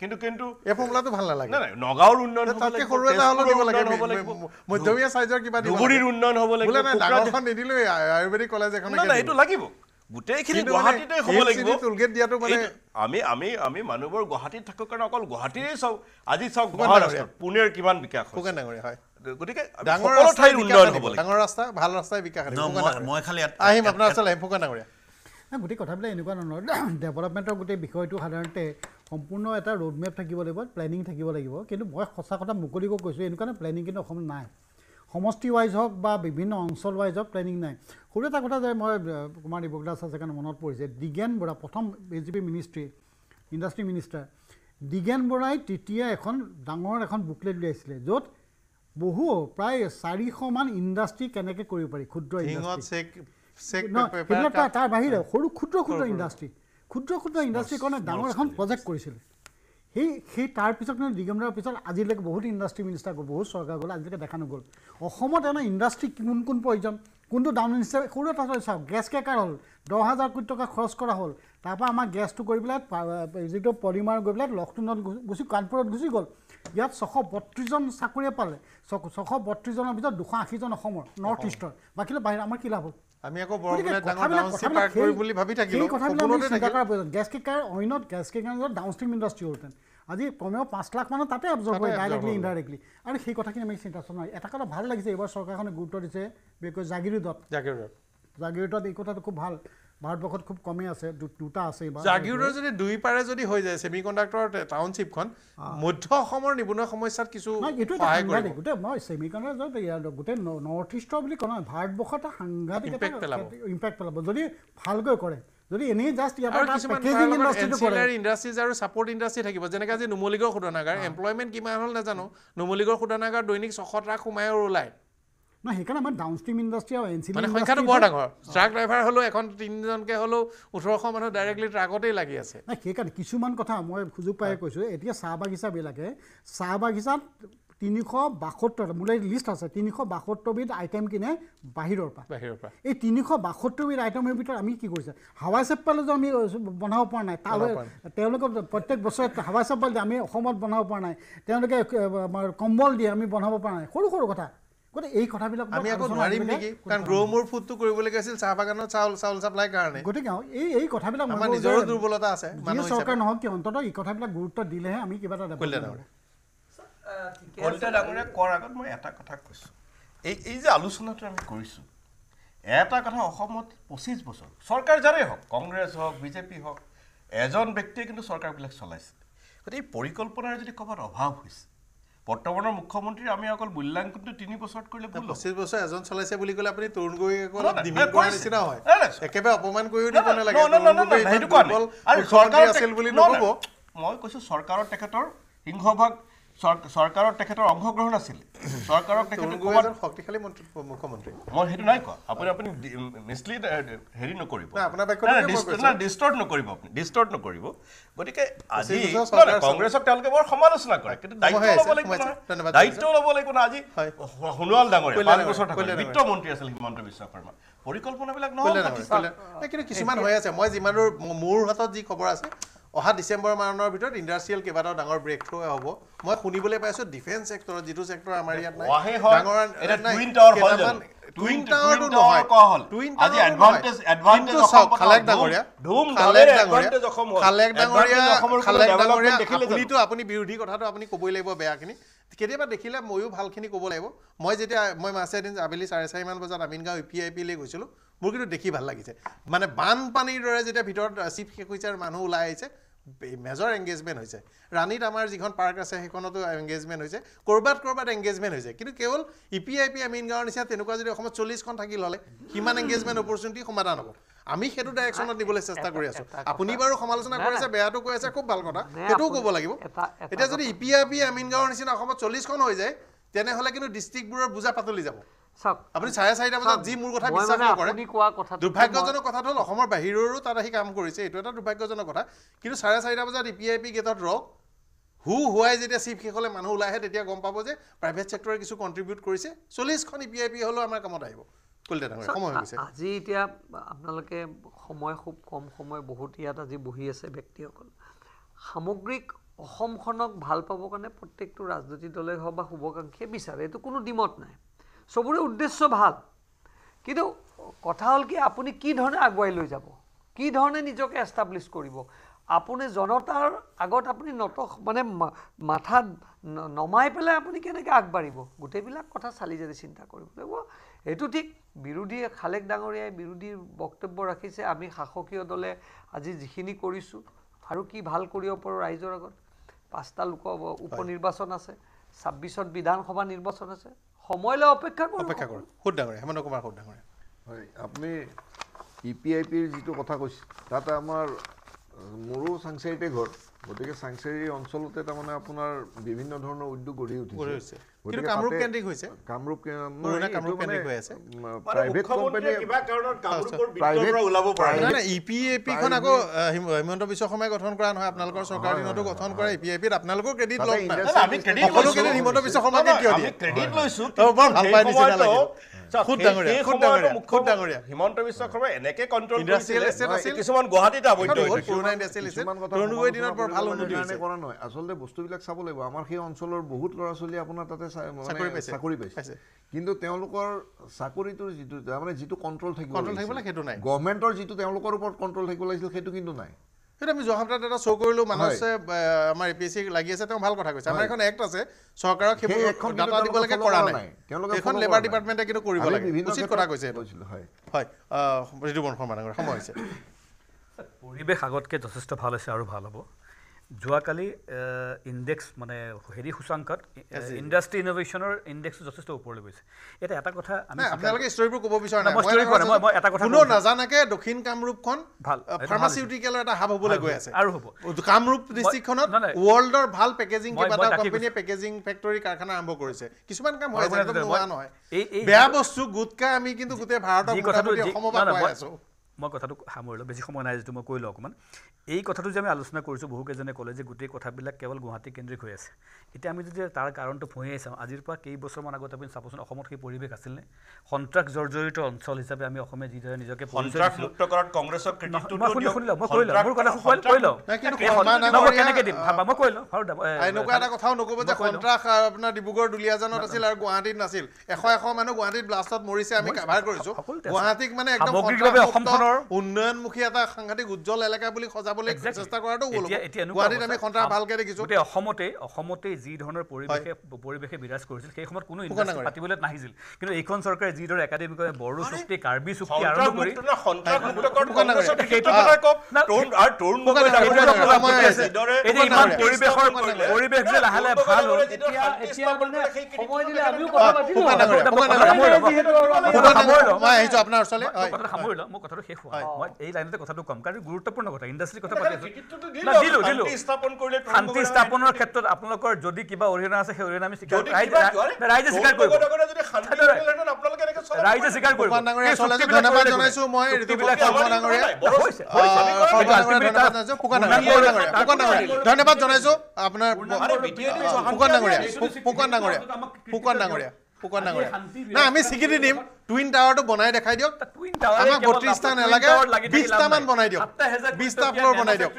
Speaker 1: কিন্তু কিন্তু এই ফৰ্মুলাটো ভাল নালাগে নগাঁৱৰ উন্নয়ন তাতকৈ সৰু এটা হ'লেও দিব লাগে মধ্যমীয়া চাইজৰ কিবা ধুবুৰীৰ উন্নয়ন হ'ব লাগে এখন নিদিলে আয়ুৰ্বেদিক কলেজ এখন এইটো লাগিব গোটেইখিনি গুৱাহাটীতে হ'ব লাগিব টোলগেট দিয়াটো মানে
Speaker 2: আমি আমি আমি মানুহবোৰ গুৱাহাটীত থাকোঁ কাৰণে অকল গুৱাহাটীৰে চাওক আজি চাওক পুনেৰ কিমান বিকাশ হয়
Speaker 1: গতিকে ডাঙৰ ঠাইৰ
Speaker 3: গোটেই কথাবিলাক এনেকুৱা ধৰণৰ ডেভেলপমেণ্টৰ গোটেই বিষয়টো সাধাৰণতে সম্পূৰ্ণ এটা ৰোডমেপ থাকিব লাগিব প্লেনিং থাকিব লাগিব কিন্তু মই সঁচা কথা মুকলিকৈ কৈছোঁ এনেকুৱা প্লেনিং কিন্তু অসম নাই সমষ্টি ৱাইজ হওক বা বিভিন্ন অঞ্চল ৱাইজ হওক প্লেনিং নাই সৰু এটা কথা যে মই কুমাৰ দীপক দাস আছে কাৰণে মনত পৰিছে দিগেন বৰা প্ৰথম B J P ministry industry minister Digen বৰাই তেতিয়া এখন ডাঙৰ এখন বুকলেট উলিয়াইছিলে য'ত বহু প্ৰায় চাৰিশমান ইণ্ডাষ্ট্ৰি কেনেকে কৰিব পাৰি ক্ষুদ্ৰ
Speaker 1: ইন্ডাস্ট্ৰি
Speaker 3: তাৰ বাহিৰে সৰ ক্ষুদ্ৰ ক্ষুদ্ৰ ইন্ডাস্ট্ৰি ক্ষুদ্ৰ ক্ষুদ্ৰ ইন্ডাস্ট্ৰিৰ কাৰণে ডৰ এখন প্ৰজেক্ট কৰেছিল সেই সেই তাৰপিছত কিন্তু দিগম্বৰাৰ পিছত আজিলৈকে বহুত ইণ্ডাষ্ট্ৰি মিনিষ্টাৰ গ'ল বহুত চৰকাৰ গ'ল আজিলৈকে দেখা নগল অসমত এনে ইণ্ডাষ্ট্ৰি কোন কোন প্ৰয়োজন কোনটো ডাউন ইনস্টাল সৰু এটা চাওক গেছ কেকাৰ হ'ল দহ হাজাৰ কোটি টকা খৰচ কৰা হ'ল তাৰপৰা আমাৰ গেছটো কৰি পেলাই যিটো পলিমাৰ গৈ পেলাই লক্ষ্ণৌত গুচি কানপুৰত গুচি গ'ল ইয়াত ছশ বত্ৰিছজন চাকৰিয়ে পালে ছশ বত্ৰিছজনৰ ভিতৰত দুশ আশীজন অসমৰ নৰ্থ ইষ্টৰ বাকী লৈ বাহিৰত আমাৰ কি লাভ হ'ল গেছ কেকাৰ অইনত গেছ কেকাৰ ডাউন ইণ্ডাষ্ট্ৰি হ'লহেঁতেন আজি কমেও পাঁচ লাখ মানুহ তাতে অবজৰ্ভ হয় ডাইৰেক্টলি ইনডাইৰেক্টলি আৰু সেই কথাখিনি আমি চিন্তা চিন্তাচনা এটা কথা ভাল লাগিছে এইবাৰ চৰকাৰখনে গুৰুত্ব দিছে বিশেষকৈ জাগিৰোডত জাগিৰোডত জাগিৰোডত এই কথাটো খুব ভাল ভাৰতবৰ্ষত খুব কমেই আছে দুটা আছে জাগিউডৰ যদি
Speaker 1: দুই পাৰে যদি হৈ যায় ছেমি কণ্ডাক্টৰ টাউনশ্বিপখন মধ্য অসমৰ নিবনুৱা সমস্যাত কিছু গোটেই
Speaker 3: মই ছেমি কণ্ডাক্টৰ গোটেই নৰ্থ ইষ্টৰ বুলি ক'লো ভাৰতবৰ্ষ এটা সাংঘাতিক ইম্পেক্ট পেলাব যদি ভালকৈ কৰে যদি এনেই জাষ্ট ইয়াৰ
Speaker 1: ইণ্ডাষ্ট্ৰিজ আৰু ছাপৰ্ট ইণ্ডাষ্ট্ৰি থাকিব যেনেকৈ আজি নুমলীগৰ শোধনাগাৰ এমপ্লয়মেণ্ট কিমান হ'ল নাজানো নুমলীগৰ শোধনাগাৰ দৈনিক ছশ ট্ৰাক সোমাই আৰু ওলায়
Speaker 3: নহয় সেইকাৰণে আমাৰ ডাউন ষ্ট্ৰীম ইণ্ডাষ্ট্ৰী আৰু এন চি মানে সংখ্যাটো বৰ ডাঙৰ ট্ৰাক ড্ৰাইভাৰ
Speaker 1: হ'লেও এখন তিনিজনকৈ হ'লেও ওঠৰশ মানুহ ডাইৰেক্টলি ট্ৰাকতেই লাগি আছে
Speaker 3: নাই সেইকাৰণে কিছুমান কথা মই সুযোগ পাই কৈছোঁ এতিয়া চাহ বাগিচাবিলাকে চাহ বাগিচাত তিনিশ বাসত্তৰ মোলৈ লিষ্ট আছে তিনিশ বাসত্তৰবিধ আইটেম কিনে বাহিৰৰ পৰা বাহিৰৰ পৰা এই তিনিশ বাসত্তৰবিধ আইটেমৰ ভিতৰত আমি কি কৰিছোঁ হাৱাই চেপ্পালো যে আমি বনাব পৰা নাই তালৈ তেওঁলোকে প্ৰত্যেক বছৰে হাৱাই চেপ্পাল দিয়ে আমি অসমত বনাব পৰা নাই তেওঁলোকে আমাৰ কম্বল দিয়ে আমি বনাব পৰা নাই সৰু সৰু কথা এটা কথা অসমত
Speaker 1: বছৰ
Speaker 2: চৰকাৰ যাৰেই হওক কংগ্ৰেছ হওক বিজেপি হওক এজন ব্যক্তিয়ে কিন্তু চৰকাৰবিলাক চলাইছে গতিকে এই পৰিকল্পনাৰ যদি ক'ৰবাত অভাৱ হৈছে বৰ্তমানৰ মুখ্যমন্ত্ৰী আমি অকল মূল্যাংকনটো তিনি বছৰত কৰিলে
Speaker 1: পঁচিছ বছৰ এজন চলাইছে বুলি ক'লে আপুনি তৰুণ গগৈ
Speaker 2: মই কৈছো চৰকাৰৰ তেখেতৰ সিংহভাগ চৰকাৰৰ তেখেতৰ অংশগ্ৰহণ আছিল চৰকাৰক
Speaker 1: শক্তিশালী মুখ্যমন্ত্ৰী মই সেইটো নাই কোৱা আপুনি আপুনি মিছলিড
Speaker 2: হেৰি নকৰিব ডিষ্টৰ্ট নকৰিব আপুনি ডিষ্টৰ্ট নকৰিব গতিকে আজি কংগ্ৰেছক তেওঁলোকে বৰ সমালোচনা কৰে কিন্তু দায়িত্ব ল'ব লাগিব দায়িত্ব আজি সোণোৱাল ডাঙৰীয়া বিত্তমন্ত্ৰী আছিল হিমন্ত বিশ্ব শৰ্মা পৰিকল্পনাবিলাক নহ'লে কিন্তু কিছুমান হৈ আছে মই
Speaker 1: যিমান মোৰ হাতত যি খবৰ আছে অহা ডিচেম্বৰ মানৰ ভিতৰত ইণ্ডাষ্ট্ৰিয়েল কেইবাটাও ডাঙৰ ব্ৰেক থ্ৰ হ'ব মই শুনিবলৈ পাইছোঁ ডিফেন্স চেক্টৰত যিটো চেক্টৰ আমাৰ ইয়াত নাই আপুনিতো আপুনি বিৰোধী কথাটো আপুনি ক'বই লাগিব বেয়াখিনি কেতিয়াবা দেখিলে ময়ো ভালখিনি ক'ব লাগিব মই যেতিয়া মই মাছে এদিন আবেলি চাৰে চাৰিমান বজাত আমিনগাঁও ইউ পি আই পিলৈ গৈছিলোঁ মোৰ কিন্তু দেখি ভাল লাগিছে মানে বানপানীৰ দৰে যেতিয়া ভিতৰত চিপ শেষ হৈছে আৰু মানুহ ওলাই আহিছে মেজৰ এংগেজমেণ্ট হৈছে ৰাণীত আমাৰ যিখন পাৰ্ক আছে সেইখনতো এংগেজমেণ্ট হৈছে ক'ৰবাত ক'ৰবাত এংগেজমেণ্ট হৈছে কিন্তু কেৱল পি আই পি আমিনগাঁৱৰ নিচিনা তেনেকুৱা যদি অসমত চল্লিছখন থাকিল হ'লে সিমান এংগেজমেণ্ট অপৰচুনিটি সমাধান হ'ব আমি সেইটো ডাইৰেকশ্যনত নিবলৈ চেষ্টা কৰি আছো আপুনি বাৰু সমালোচনা কৰিছে বেয়াটো কৈ আছে খুব ভাল কথা সেইটোও ক'ব লাগিব এতিয়া যদি ই পি আৰ পি আমিন গাঁৱৰ নিচিনা অসমত চল্লিছখন হৈ যায় তেনেহ'লে কিন্তু ডিষ্ট্ৰিক্টবোৰৰ বুজা পাতলি যাব স্কুলতে ডাঙৰ সময় হৈছে
Speaker 4: আজি এতিয়া আপোনালোকে সময় খুব কম সময় বহুত ইয়াত আজি বহি আছে ব্যক্তিসকল সামগ্ৰিক অসমখনক ভাল পাবৰ কাৰণে প্ৰত্যেকটো ৰাজনৈতিক দলে হওক বা শুভাকাংক্ষীয়ে বিচাৰে এইটো কোনো ডিমত নাই চবৰে উদ্দেশ্য ভাল কিন্তু কথা হ'ল কি আপুনি কি ধৰণে আগুৱাই লৈ যাব কি ধৰণে নিজকে এষ্টাব্লিছ কৰিব আপুনি জনতাৰ আগত আপুনি নত মানে মাথাত নমাই পেলাই আপুনি কেনেকৈ আগবাঢ়িব গোটেইবিলাক কথা চালি জাৰি চিন্তা কৰিব লাগিব এইটো ঠিক বিৰোধীয়ে খালেক ডাঙৰীয়াই বিৰোধীৰ বক্তব্য ৰাখিছে আমি শাসকীয় দলে আজি যিখিনি কৰিছোঁ আৰু কি ভাল কৰিব পাৰোঁ ৰাইজৰ আগত পাঁচটা লোক উপ নিৰ্বাচন আছে ছাব্বিছত বিধানসভা নিৰ্বাচন আছে সময়লৈ অপেক্ষা কৰোঁ অপেক্ষা
Speaker 5: কৰোঁ সুদ ডাঙৰীয়া হেমন্ত কুমাৰ সুদ ডাঙৰীয়া হয় আপুনি ই পি আই পিৰ যিটো কথা কৈছে তাতে আমাৰ মোৰো চাংচাৰীতে ঘৰ গতিকে চাংচাৰী অঞ্চলতে তাৰমানে আপোনাৰ বিভিন্ন ধৰণৰ উদ্যোগ গঢ়ি উঠিছে হিমন্ত বিশ্ব শৰ্মাই গঠন
Speaker 1: কৰা নহয় আপোনালোকৰ চৰকাৰ দিনতো গঠন কৰা ই e পি এ পিত আপোনালোকৰ ক্ৰেডিট লওক হিমন্ত বিশ্ব শৰ্মাকে কিয় দিয়ে ক্ৰেডিট লৈছো আচলতে
Speaker 5: বস্তুবিলাক চাব লাগিব আমাৰ সেই অঞ্চলৰ বহুত ল'ৰা ছোৱালী আপোনাৰ তাতে চাকৰি পাইছে কিন্তু তেওঁলোকৰ চাকৰিটোৰ যিটো তাৰমানে যিটো কণ্ট্ৰল থাকিব গভৰ্ণমেণ্টৰ যিটো তেওঁলোকৰ ওপৰত কণ্ট্ৰল থাকিব লাগিছিল সেইটো কিন্তু নাই
Speaker 1: আমি যোৱা সপ্তাহত এটা শ্ব' কৰিলোঁ মানুহে আমাৰ এ পি এছ চি লাগি আছে তেওঁ ভাল কথা কৈছে আমাৰ এখন এক্ট আছে চৰকাৰক সেইবোৰ দিব লাগে কৰা নাই তেওঁলোকে লেবাৰ ডিপাৰ্টমেণ্টে কিন্তু কৰিব লাগে উচিত কথা কৈছে হয় ঋতুপৰ্ণ শৰ্মা সময় হৈছে
Speaker 6: পৰিৱেশ আগতকৈ যথেষ্ট ভাল হৈছে আৰু ভাল হ'ব যোৱাকালি ইণ্ডেক্স মানে হেৰি সূচাংকত ইণ্ডাষ্ট্ৰি ইন'ভেশ্যনৰ ইণ্ডেক্সটো যথেষ্ট ওপৰলৈ গৈছে এতিয়া এটা কথা আমি আপোনালোকে ষ্টৰিবোৰ ক'ব বিচাৰোঁ মই ষ্টৰি কোৱা নাই মই এটা কথা কোনো নাজানাকে
Speaker 1: দক্ষিণ কামৰূপখন ভাল ফাৰ্মাচিউটিকেলৰ এটা হাব হ'বলৈ গৈ আছে আৰু হ'ব কামৰূপ ডিষ্ট্ৰিক্টখনত ৱৰ্ল্ডৰ ভাল পেকেজিং কেইবাটা কোম্পানীয়ে পেকেজিং ফেক্টৰী কাৰখানা আৰম্ভ কৰিছে কিছুমান কাম হয় নহয় বেয়া বস্তু গুটকা আমি কিন্তু গোটেই
Speaker 6: ভাৰতৰ কথাটো অসমৰ পৰা পাই আছোঁ মই কথাটো সামৰি লওঁ বেছি সময় নাই যিটো মই কৈ লওঁ অকণমান এই কথাটো যে আমি আলোচনা কৰিছোঁ বহুকেইজনে ক'লে যে গোটেই কথাবিলাক কেৱল গুৱাহাটী কেন্দ্ৰিক হৈ আছে এতিয়া আমি যদি তাৰ কাৰণটো ফুঁহিয়াই চাওঁ আজিৰ পৰা কেইবছৰমান আগত আপুনি চাবচোন অসমত সেই পৰিৱেশ আছিলনে সন্ত্ৰাস জৰ্জৰিত অঞ্চল হিচাপে আমি অসমে যিদৰে নিজকে
Speaker 1: ডিব্ৰুগড় দুলিয়াজানত আছিল আৰু গুৱাহাটীত নাছিল এশ এশ মানুহ গুৱাহাটীত ব্লাষ্টত মৰিছে আমি অসমখনৰ উন্নয়নমুখী এটা সাংঘাতিক উজ্জ্বল এলেকা বুলি সজাবলৈ চেষ্টা কৰাটো গুৱাহাটীত আমি খন্তা ভালকে দেখিছো গোটেই
Speaker 6: অসমতে অসমতে যি ধৰণৰ পৰিৱেশে পৰিৱেশে বিৰাজ কৰিছিল সেই সময়ত কোনো পাতিবলৈ নাহিছিল কিন্তু এইখন চৰকাৰে যিদৰে একাডেমিক বড়ো চুক্তি কাৰ্বি চুক্তি আৰম্ভ কৰি মই কথাটো সামৰি লওঁ মই কথাটো শেষ হোৱা মই এই লাইনতে কথাটো কম কাৰণ গুৰুত্বপূৰ্ণ কথা ইণ্ডাষ্ট্ৰীৰ কথা পাতি আছো না দিলো দিলো
Speaker 2: শান্তি স্থাপনৰ
Speaker 6: ক্ষেত্ৰত আপোনালোকৰ যদি কিবা অৰিহণা আছে সেই অৰিহণা আমি স্বীকাৰ ৰাইজে ৰাইজে স্বীকাৰ কৰিব
Speaker 2: ৰাইজে স্বীকাৰ কৰিব ধন্যবাদ জনাইছো মই ঋতুবিলাক
Speaker 6: ধন্যবাদ
Speaker 1: জনাইছো আপোনাৰ ফুকন ডাঙৰীয়া ফুকন ডাঙৰীয়া ফুকন ডাঙৰীয়া শুকান ডাঙৰ না আমি স্বীকৃতি দিম টুইন টাৱাৰটো বনাই দেখাই দিয়ক টুইন
Speaker 6: টাৱাৰ আমাক বত্ৰিশটা নালাগে বিশটামান বনাই দিয়ক বিশটা ফ্লৰ বনাই দিয়ক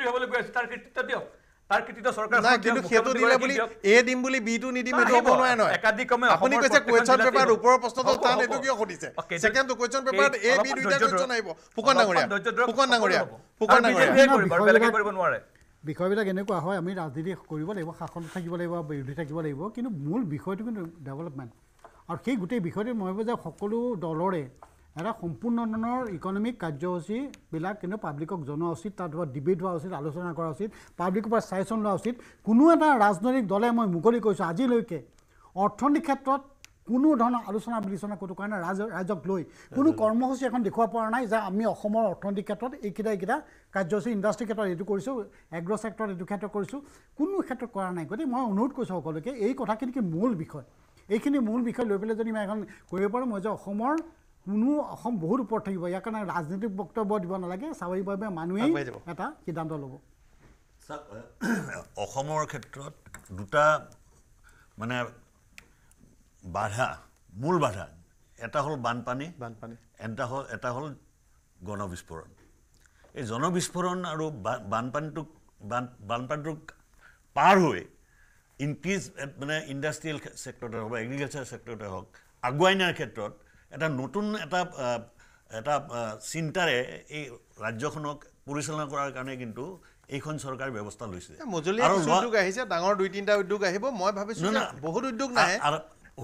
Speaker 6: বিষয়বিলাক
Speaker 3: এনেকুৱা হয় আমি ৰাজনীতি কৰিব লাগিব শাসন থাকিব লাগিব বিৰোধী থাকিব লাগিব কিন্তু মূল বিষয়টো কিন্তু ডেভেলপমেণ্ট আৰু সেই গোটেই বিষয়টোত মই ভাবোঁ যে সকলো দলৰে এটা সম্পূৰ্ণ ধৰণৰ ইকনমিক কাৰ্যসূচীবিলাক কিন্তু পাব্লিকক জনোৱা উচিত তাত ডিবেট হোৱা উচিত আলোচনা কৰা উচিত পাব্লিকৰ পৰা চাইচন লোৱা উচিত কোনো এটা ৰাজনৈতিক দলে মই মুকলি কৰিছোঁ আজিলৈকে অৰ্থনৈতিক ক্ষেত্ৰত কোনো ধৰণৰ আলোচনা বিলোচনা কৰোঁ কাৰণে ৰাজ ৰাইজক লৈ কোনো কৰ্মসূচী এখন দেখুৱাব পৰা নাই যে আমি অসমৰ অৰ্থনৈতিক ক্ষেত্ৰত এইকেইটা এইকেইটা কাৰ্যসূচী ইণ্ডাষ্ট্ৰি ক্ষেত্ৰত এইটো কৰিছোঁ এগ্ৰ' ছেক্টৰত এইটো ক্ষেত্ৰত কৰিছোঁ কোনো ক্ষেত্ৰত কৰা নাই গতিকে মই অনুৰোধ কৰিছোঁ সকলোকে এই কথাখিনি কি মূল বিষয় এইখিনি মূল বিষয় লৈ পেলাই যদি মই এখন কৰিব পাৰোঁ মই যে অসমৰ কোনো অসম বহুত ওপৰত থাকিব ইয়াৰ কাৰণে ৰাজনৈতিক বক্তব্য দিব নালাগে স্বাভাৱিকভাৱে মানুহে এটা সিদ্ধান্ত ল'ব
Speaker 7: অসমৰ ক্ষেত্ৰত দুটা মানে বাধা মূল বাধা এটা হ'ল বানপানী বানপানী এটা হ'ল এটা হ'ল গণবিস্ফোৰণ এই জনবিস্ফোৰণ আৰু বানপানীটোক বানপানীটোক পাৰ হৈ ইনক্ৰিজ eh, মানে ইণ্ডাষ্ট্ৰিয়েল ছেক্টৰতে হওক বা এগ্ৰিকালচাৰ চেক্টৰতে হওক আগুৱাই নিয়াৰ ক্ষেত্ৰত এটা নতুন এটা এটা চিন্তাৰে এই ৰাজ্যখনক পৰিচালনা কৰাৰ কাৰণে কিন্তু এইখন চৰকাৰে ব্যৱস্থা লৈছে
Speaker 1: আহিছে ডাঙৰ দুই তিনিটা উদ্যোগ আহিব মই ভাবিছোঁ বহুত উদ্যোগ নাই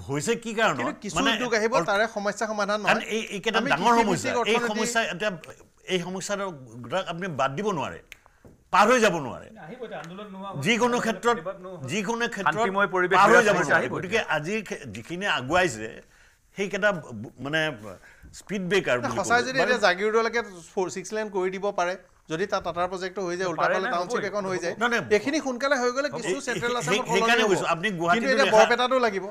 Speaker 1: হৈছে কি কাৰণে কিছুমান উদ্যোগ আহিব তাৰে সমস্যা সমাধান নহয় এই সমস্যা এতিয়া
Speaker 7: এই সমস্যাটো আপুনি বাদ দিব নোৱাৰে পাৰ হৈ যাব নোৱাৰে
Speaker 6: যিকোনো ক্ষেত্ৰত
Speaker 7: যিকোনো ক্ষেত্ৰত পাৰ হৈ যাব নোৱাৰে গতিকে আজি যিখিনি আগুৱাইছে
Speaker 1: সেইকেইটা মানে স্পীড ব্ৰেকাৰ সঁচাই যদি এতিয়া জাগিৰোডলৈকে ছিক্স লেন কৰি দিব পাৰে যদি তাৰ টাটাৰ প্ৰজেক্টটো হৈ যায় উল্টা টাউনশ্বিপ এখন হৈ যায় মানে সোনকালে হৈ গ'লে কিছু চেণ্ট্ৰেল আছে সেইকাৰণে কৈছোঁ আপুনি গুৱাহাটী এতিয়া বৰপেটাটো লাগিব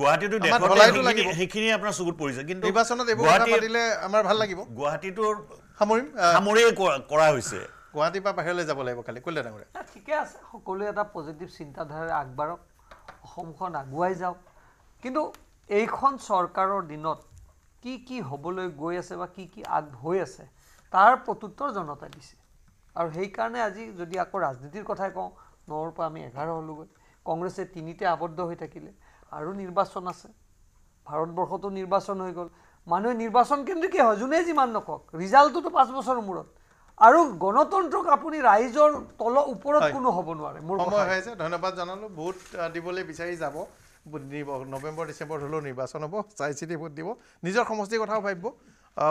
Speaker 1: গুৱাহাটীটো
Speaker 7: দেখুৱাইটো লাগিব
Speaker 1: সেইখিনি আপোনাৰ চকুত পৰিছে কিন্তু
Speaker 7: নিৰ্বাচনত এইবোৰ পাতিলে আমাৰ ভাল লাগিব
Speaker 1: গুৱাহাটীটোৰ সামৰিম সামৰিয়ে কৰা হৈছে গুৱাহাটীৰ পৰা বাহিৰলৈ যাব লাগিব খালি কলিতা ডাঙৰীয়া
Speaker 4: ঠিকে আছে সকলোৱে এটা পজিটিভ চিন্তাধাৰাৰে আগবাঢ়ক অসমখন আগুৱাই যাওক কিন্তু এইখন চৰকাৰৰ দিনত কি কি হ'বলৈ গৈ আছে বা কি কি আগ হৈ আছে তাৰ প্ৰত্যুত্তৰ জনতাই দিছে আৰু সেইকাৰণে আজি যদি আকৌ ৰাজনীতিৰ কথাই কওঁ নৰ পৰা আমি এঘাৰ হ'লোঁগৈ কংগ্ৰেছে তিনিতে আবদ্ধ হৈ থাকিলে আৰু নিৰ্বাচন আছে ভাৰতবৰ্ষতো নিৰ্বাচন হৈ গ'ল মানুহে নিৰ্বাচন কেন্দ্ৰিকেই হয় যোনে যিমান নকওক ৰিজাল্টটোতো পাঁচ বছৰৰ মূৰত আৰু গণতন্ত্ৰক আপুনি ৰাইজৰ তল ওপৰত কোনো হ'ব নোৱাৰে মোৰ সময় হৈ
Speaker 1: আছে ধন্যবাদ জনালোঁ ভোট দিবলৈ বিচাৰি যাব নৱেম্বৰ ডিচেম্বৰ হ'লেও নিৰ্বাচন হ'ব চাই চিতি ভোট দিব নিজৰ সমষ্টিৰ কথাও ভাবিব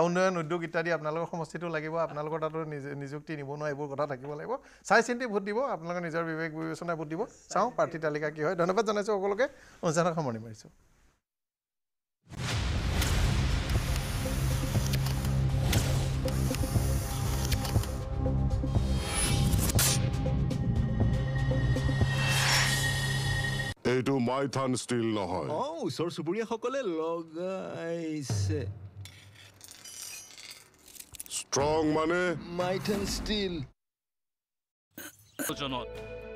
Speaker 1: উন্নয়ন উদ্যোগ ইত্যাদি আপোনালোকৰ সমষ্টিটো লাগিব আপোনালোকৰ তাতো নিযুক্তি নিবনুৱা এইবোৰ কথা থাকিব লাগিব চাই চিন্তি ভোট দিব আপোনালোকে নিজৰ বিবেক বিবেচনাই ভোট দিব চাওঁ প্ৰাৰ্থী তালিকা কি হয় ধন্যবাদ জনাইছোঁ সকলোকে অনুষ্ঠানক সামৰণি মাৰিছোঁ
Speaker 7: এইটো মাই থান ষ্টিল নহয় অ
Speaker 2: ওচৰ চুবুৰীয়াসকলে
Speaker 5: লগাইছে ষ্ট্ৰং মানে মাই থান
Speaker 6: ষ্টিল